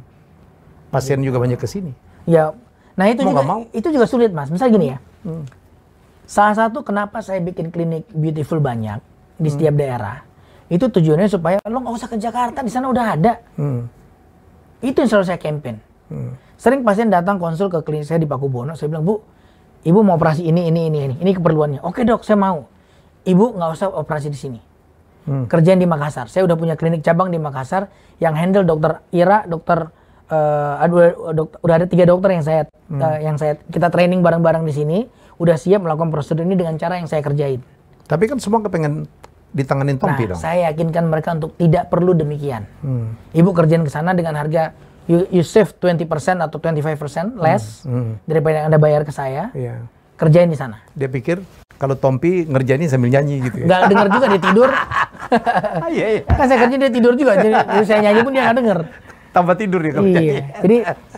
Pasien juga banyak ke sini. Ya, Nah itu mau juga mau. itu juga sulit mas. Misal gini ya, hmm. salah satu kenapa saya bikin klinik beautiful banyak di hmm. setiap daerah itu tujuannya supaya lo nggak usah ke Jakarta di sana udah ada. Hmm. Itu yang selalu saya campaign. Hmm. Sering pasien datang konsul ke klinik saya di Bono, saya bilang bu, ibu mau operasi ini ini ini ini ini keperluannya. Oke dok, saya mau. Ibu nggak usah operasi di sini. Hmm. Kerjaan di Makassar. Saya udah punya klinik cabang di Makassar yang handle dokter Ira, dokter uh, eh, ada eh, dokter, udah ada tiga dokter yang saya hmm. uh, yang saya kita training bareng-bareng di sini udah siap melakukan prosedur ini dengan cara yang saya kerjain. Tapi kan semua kepengen ditanganin nah, Tompi dong. Saya yakinkan mereka untuk tidak perlu demikian. Hmm. Ibu kerjain ke sana dengan harga you, you save 20% atau 25% less hmm. Hmm. daripada yang Anda bayar ke saya. Yeah. Kerjain di sana. Dia pikir kalau Tompi ngerjain sambil nyanyi gitu ya. Gak denger juga dia tidur. Ah, iya, iya. Kan saya kerjain dia tidur juga. Jadi saya nyanyi pun dia gak denger tambah tidur gitu. ya kalau iya. Jadi.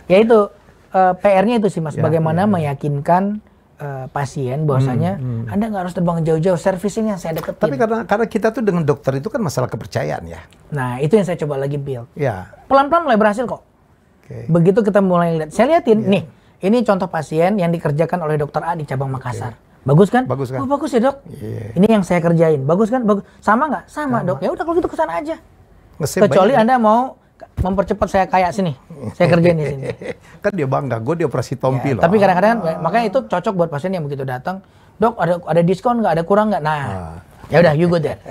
ya itu uh, eh, PR-nya itu sih mas, ya, bagaimana ya. meyakinkan uh, pasien bahwasanya hmm, hmm. anda nggak harus terbang jauh-jauh, servicingnya saya deketin. Tapi karena karena kita tuh dengan dokter itu kan masalah kepercayaan ya. Nah itu yang saya coba lagi build. Ya. Pelan-pelan mulai berhasil kok. Okay. Begitu kita mulai lihat, saya liatin ya. nih, ini contoh pasien yang dikerjakan oleh dokter A di cabang Makassar. Okay. Bagus kan? Bagus kan? Oh, bagus ya dok. Yeah. Ini yang saya kerjain. Bagus kan? Bagus. Sama nggak? Sama, Sama dok. Ya udah kalau gitu kesana aja. Ngesip Kecuali anda anda mau mempercepat saya kayak sini. Saya kerjain di sini. kan dia bangga, gue dioperasi tompi ya, loh. Tapi kadang-kadang ah. makanya itu cocok buat pasien yang begitu datang, dok ada ada diskon nggak, ada kurang nggak? Nah, ah. ya udah you go there.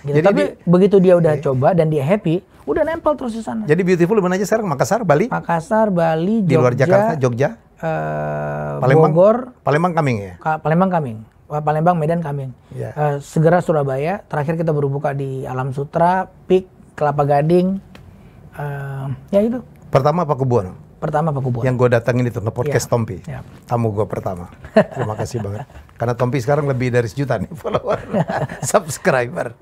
Gitu. Jadi tapi di, begitu dia udah okay. Iya. coba dan dia happy, udah nempel terus di sana. Jadi beautiful di mana aja sekarang? Makassar, Bali? Makassar, Bali, Jogja. Di luar Jakarta, Jogja? Uh, Palembang, Bogor. Palembang Kaming ya? Ka Palembang Kaming, Palembang, Medan Kaming. Yeah. Iya. Uh, segera Surabaya. Terakhir kita berbuka di Alam Sutra, Pik, Kelapa Gading, uh, ya itu. Pertama Pakubuwono. Pertama Pakubuwono. Yang gue datangin itu ke podcast ya. Tompi. ya. Tamu gue pertama. Terima kasih banget. Karena Tompi sekarang lebih dari sejuta nih follower, subscriber.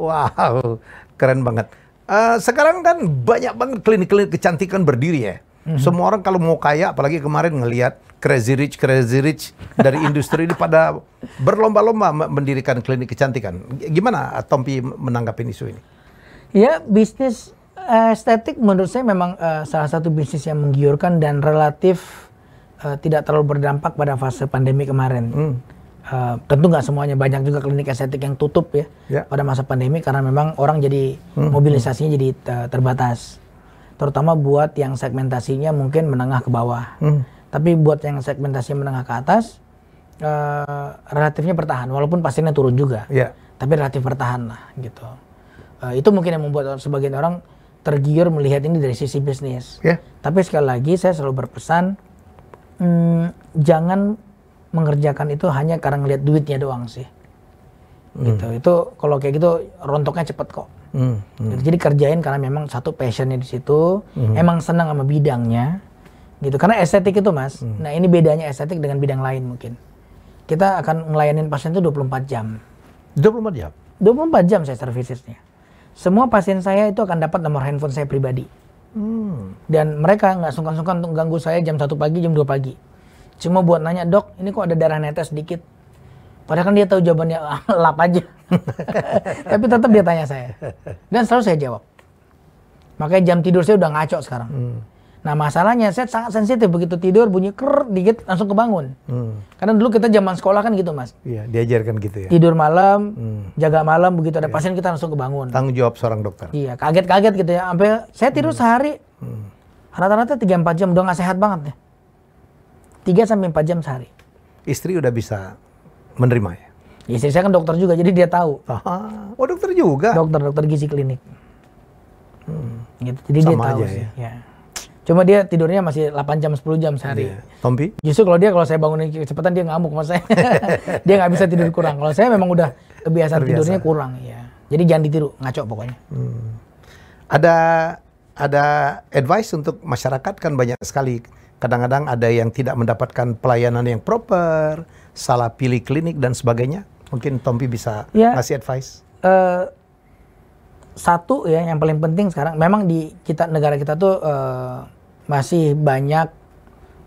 wow, keren banget. Uh, sekarang kan banyak banget klinik-klinik kecantikan berdiri ya. Mm-hmm. Semua orang kalau mau kaya, apalagi kemarin ngelihat crazy rich, crazy rich dari industri ini pada berlomba-lomba mendirikan klinik kecantikan. Gimana Tompi menanggapi isu ini? Ya bisnis Eh, estetik menurut saya memang uh, salah satu bisnis yang menggiurkan dan relatif uh, tidak terlalu berdampak pada fase pandemi kemarin. Hmm. Uh, tentu nggak semuanya banyak juga klinik estetik yang tutup ya yeah. pada masa pandemi karena memang orang jadi hmm. hmm. mobilisasinya jadi terbatas, terutama buat yang segmentasinya mungkin menengah ke bawah. Hmm. Tapi buat yang segmentasinya menengah ke atas uh, relatifnya bertahan walaupun pastinya turun juga, yeah. tapi relatif bertahan lah gitu. Uh, itu mungkin yang membuat sebagian orang tergiur melihat ini dari sisi bisnis. Yeah. Tapi sekali lagi saya selalu berpesan hmm, jangan mengerjakan itu hanya karena ngelihat duitnya doang sih. Hmm. Gitu. Itu kalau kayak gitu rontoknya cepet kok. Hmm. Hmm. Jadi kerjain karena memang satu passionnya di situ, hmm. emang senang sama bidangnya. Gitu. Karena estetik itu, Mas. Hmm. Nah, ini bedanya estetik dengan bidang lain mungkin. Kita akan melayani pasien itu 24 jam. 24 jam. 24 jam saya servisnya semua pasien saya itu akan dapat nomor handphone saya pribadi. Hmm. Dan mereka nggak sungkan-sungkan untuk ganggu saya jam satu pagi, jam 2 pagi. Cuma buat nanya, dok, ini kok ada darah netes sedikit? Padahal kan dia tahu jawabannya lap aja. Tapi tetap dia tanya saya. Dan selalu saya jawab. Makanya jam tidur saya udah ngaco sekarang. Hmm Nah masalahnya saya sangat sensitif begitu tidur bunyi ker dikit langsung kebangun. Hmm. Karena dulu kita zaman sekolah kan gitu mas. Iya diajarkan gitu ya. Tidur malam, hmm. jaga malam begitu ada ya. pasien kita langsung kebangun. Tanggung jawab seorang dokter. Iya kaget-kaget gitu ya. Sampai saya tidur hmm. sehari hmm. rata-rata tiga empat jam udah nggak sehat banget ya. Tiga sampai empat jam sehari. Istri udah bisa menerima ya. Istri saya kan dokter juga jadi dia tahu. Aha. Oh dokter juga. Dokter dokter gizi klinik. Hmm. Gitu. Jadi Sama dia tahu aja, sih. Ya. ya Cuma dia tidurnya masih 8 jam 10 jam sehari. Yeah. Tompi? Justru kalau dia kalau saya bangunin kecepatan dia ngamuk sama saya. dia nggak bisa tidur kurang. Kalau saya memang udah kebiasaan Terbiasa. tidurnya kurang ya. Jadi jangan ditiru, ngaco pokoknya. Hmm. Ada ada advice untuk masyarakat kan banyak sekali. Kadang-kadang ada yang tidak mendapatkan pelayanan yang proper, salah pilih klinik dan sebagainya. Mungkin Tompi bisa yeah. ngasih advice. Uh, satu ya yang paling penting sekarang memang di kita negara kita tuh uh, masih banyak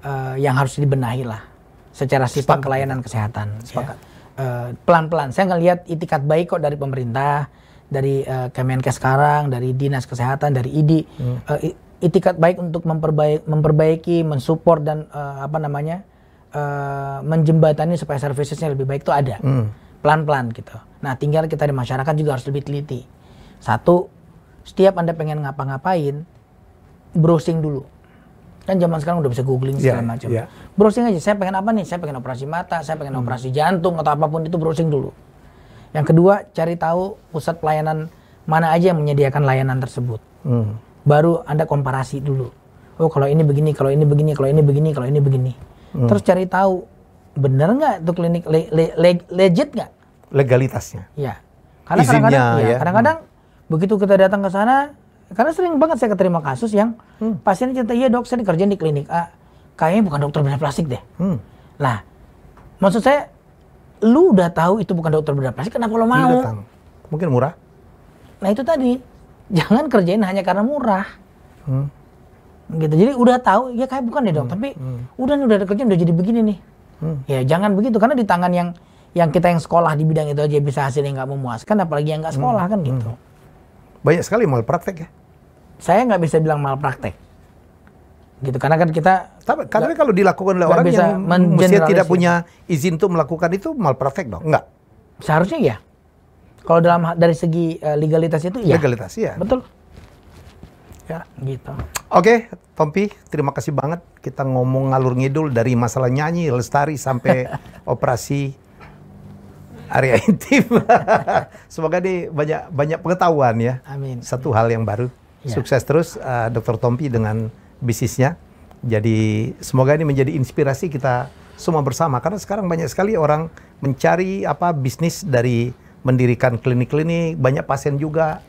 uh, yang harus dibenahi lah secara sistem Sepakat. pelayanan kesehatan. Ya. Sepakat. Ya. Uh, pelan-pelan. Saya ngelihat itikat baik kok dari pemerintah, dari uh, Kemenkes sekarang, dari dinas kesehatan, dari idi, Hmm. Uh, itikat baik untuk memperbaik, memperbaiki, mensupport dan uh, apa namanya uh, menjembatani supaya servicesnya lebih baik itu ada. Hmm. Pelan-pelan gitu. Nah, tinggal kita di masyarakat juga harus lebih teliti satu, setiap Anda pengen ngapa-ngapain, browsing dulu. Kan zaman sekarang udah bisa googling segala yeah, macam. Yeah. Browsing aja, saya pengen apa nih? Saya pengen operasi mata, saya pengen hmm. operasi jantung atau apapun itu browsing dulu. Yang kedua, cari tahu pusat pelayanan mana aja yang menyediakan layanan tersebut. Hmm. Baru Anda komparasi dulu. Oh, kalau ini begini, kalau ini begini, kalau ini begini, kalau ini begini. Hmm. Terus cari tahu bener nggak itu klinik le, le, le, legit nggak? Legalitasnya. Iya. Karena kadang-kadang, ya, ya. kadang-kadang hmm Begitu kita datang ke sana, karena sering banget saya keterima kasus yang hmm. pasien cerita, iya dok saya dikerjain di klinik A, ah, kayaknya bukan dokter bedah plastik deh. Hmm. Nah, maksud saya, lu udah tahu itu bukan dokter bedah plastik, kenapa lo mau? Datang. Mungkin murah. Nah itu tadi, jangan kerjain hanya karena murah. Hmm. Gitu, jadi udah tahu, ya kayak bukan deh dok, hmm. tapi hmm. udah nih udah kerja udah jadi begini nih. Hmm. Ya jangan begitu, karena di tangan yang yang kita yang sekolah di bidang itu aja bisa hasilnya nggak memuaskan, apalagi yang nggak sekolah hmm. kan gitu. Hmm banyak sekali praktek ya. Saya nggak bisa bilang praktek Gitu karena kan kita tapi karena kalau dilakukan oleh orang bisa yang mesti tidak punya izin untuk melakukan itu praktek dong. Enggak. Seharusnya ya. Kalau dalam dari segi e, legalitas itu ya. Legalitas ya. Betul. Ya, gitu. Oke, Tompi, terima kasih banget kita ngomong ngalur ngidul dari masalah nyanyi, lestari sampai operasi Area intim. Semoga di banyak banyak pengetahuan ya. Amin. Satu hal yang baru. Ya. Sukses terus uh, eh, Dr. Tompi dengan bisnisnya. Jadi semoga ini menjadi inspirasi kita semua bersama karena sekarang banyak sekali orang mencari apa bisnis dari mendirikan klinik-klinik, banyak pasien juga.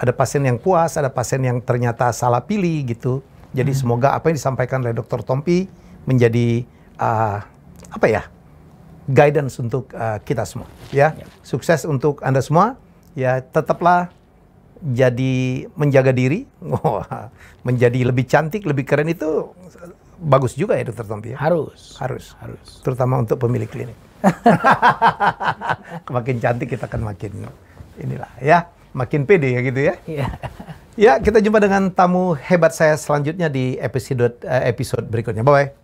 Ada pasien yang puas, ada pasien yang ternyata salah pilih gitu. Jadi hmm. semoga apa yang disampaikan oleh Dr. Tompi menjadi uh, apa ya guidance untuk uh, kita semua ya. yeah. Sukses untuk Anda semua ya tetaplah jadi menjaga diri, menjadi lebih cantik, lebih keren itu bagus juga ya dokter Tompi ya? Harus. Harus. Harus. Terutama untuk pemilik klinik. makin cantik kita akan makin inilah ya, makin pede ya gitu ya. Iya. ya, kita jumpa dengan tamu hebat saya selanjutnya di episode eh, episode berikutnya. Bye bye.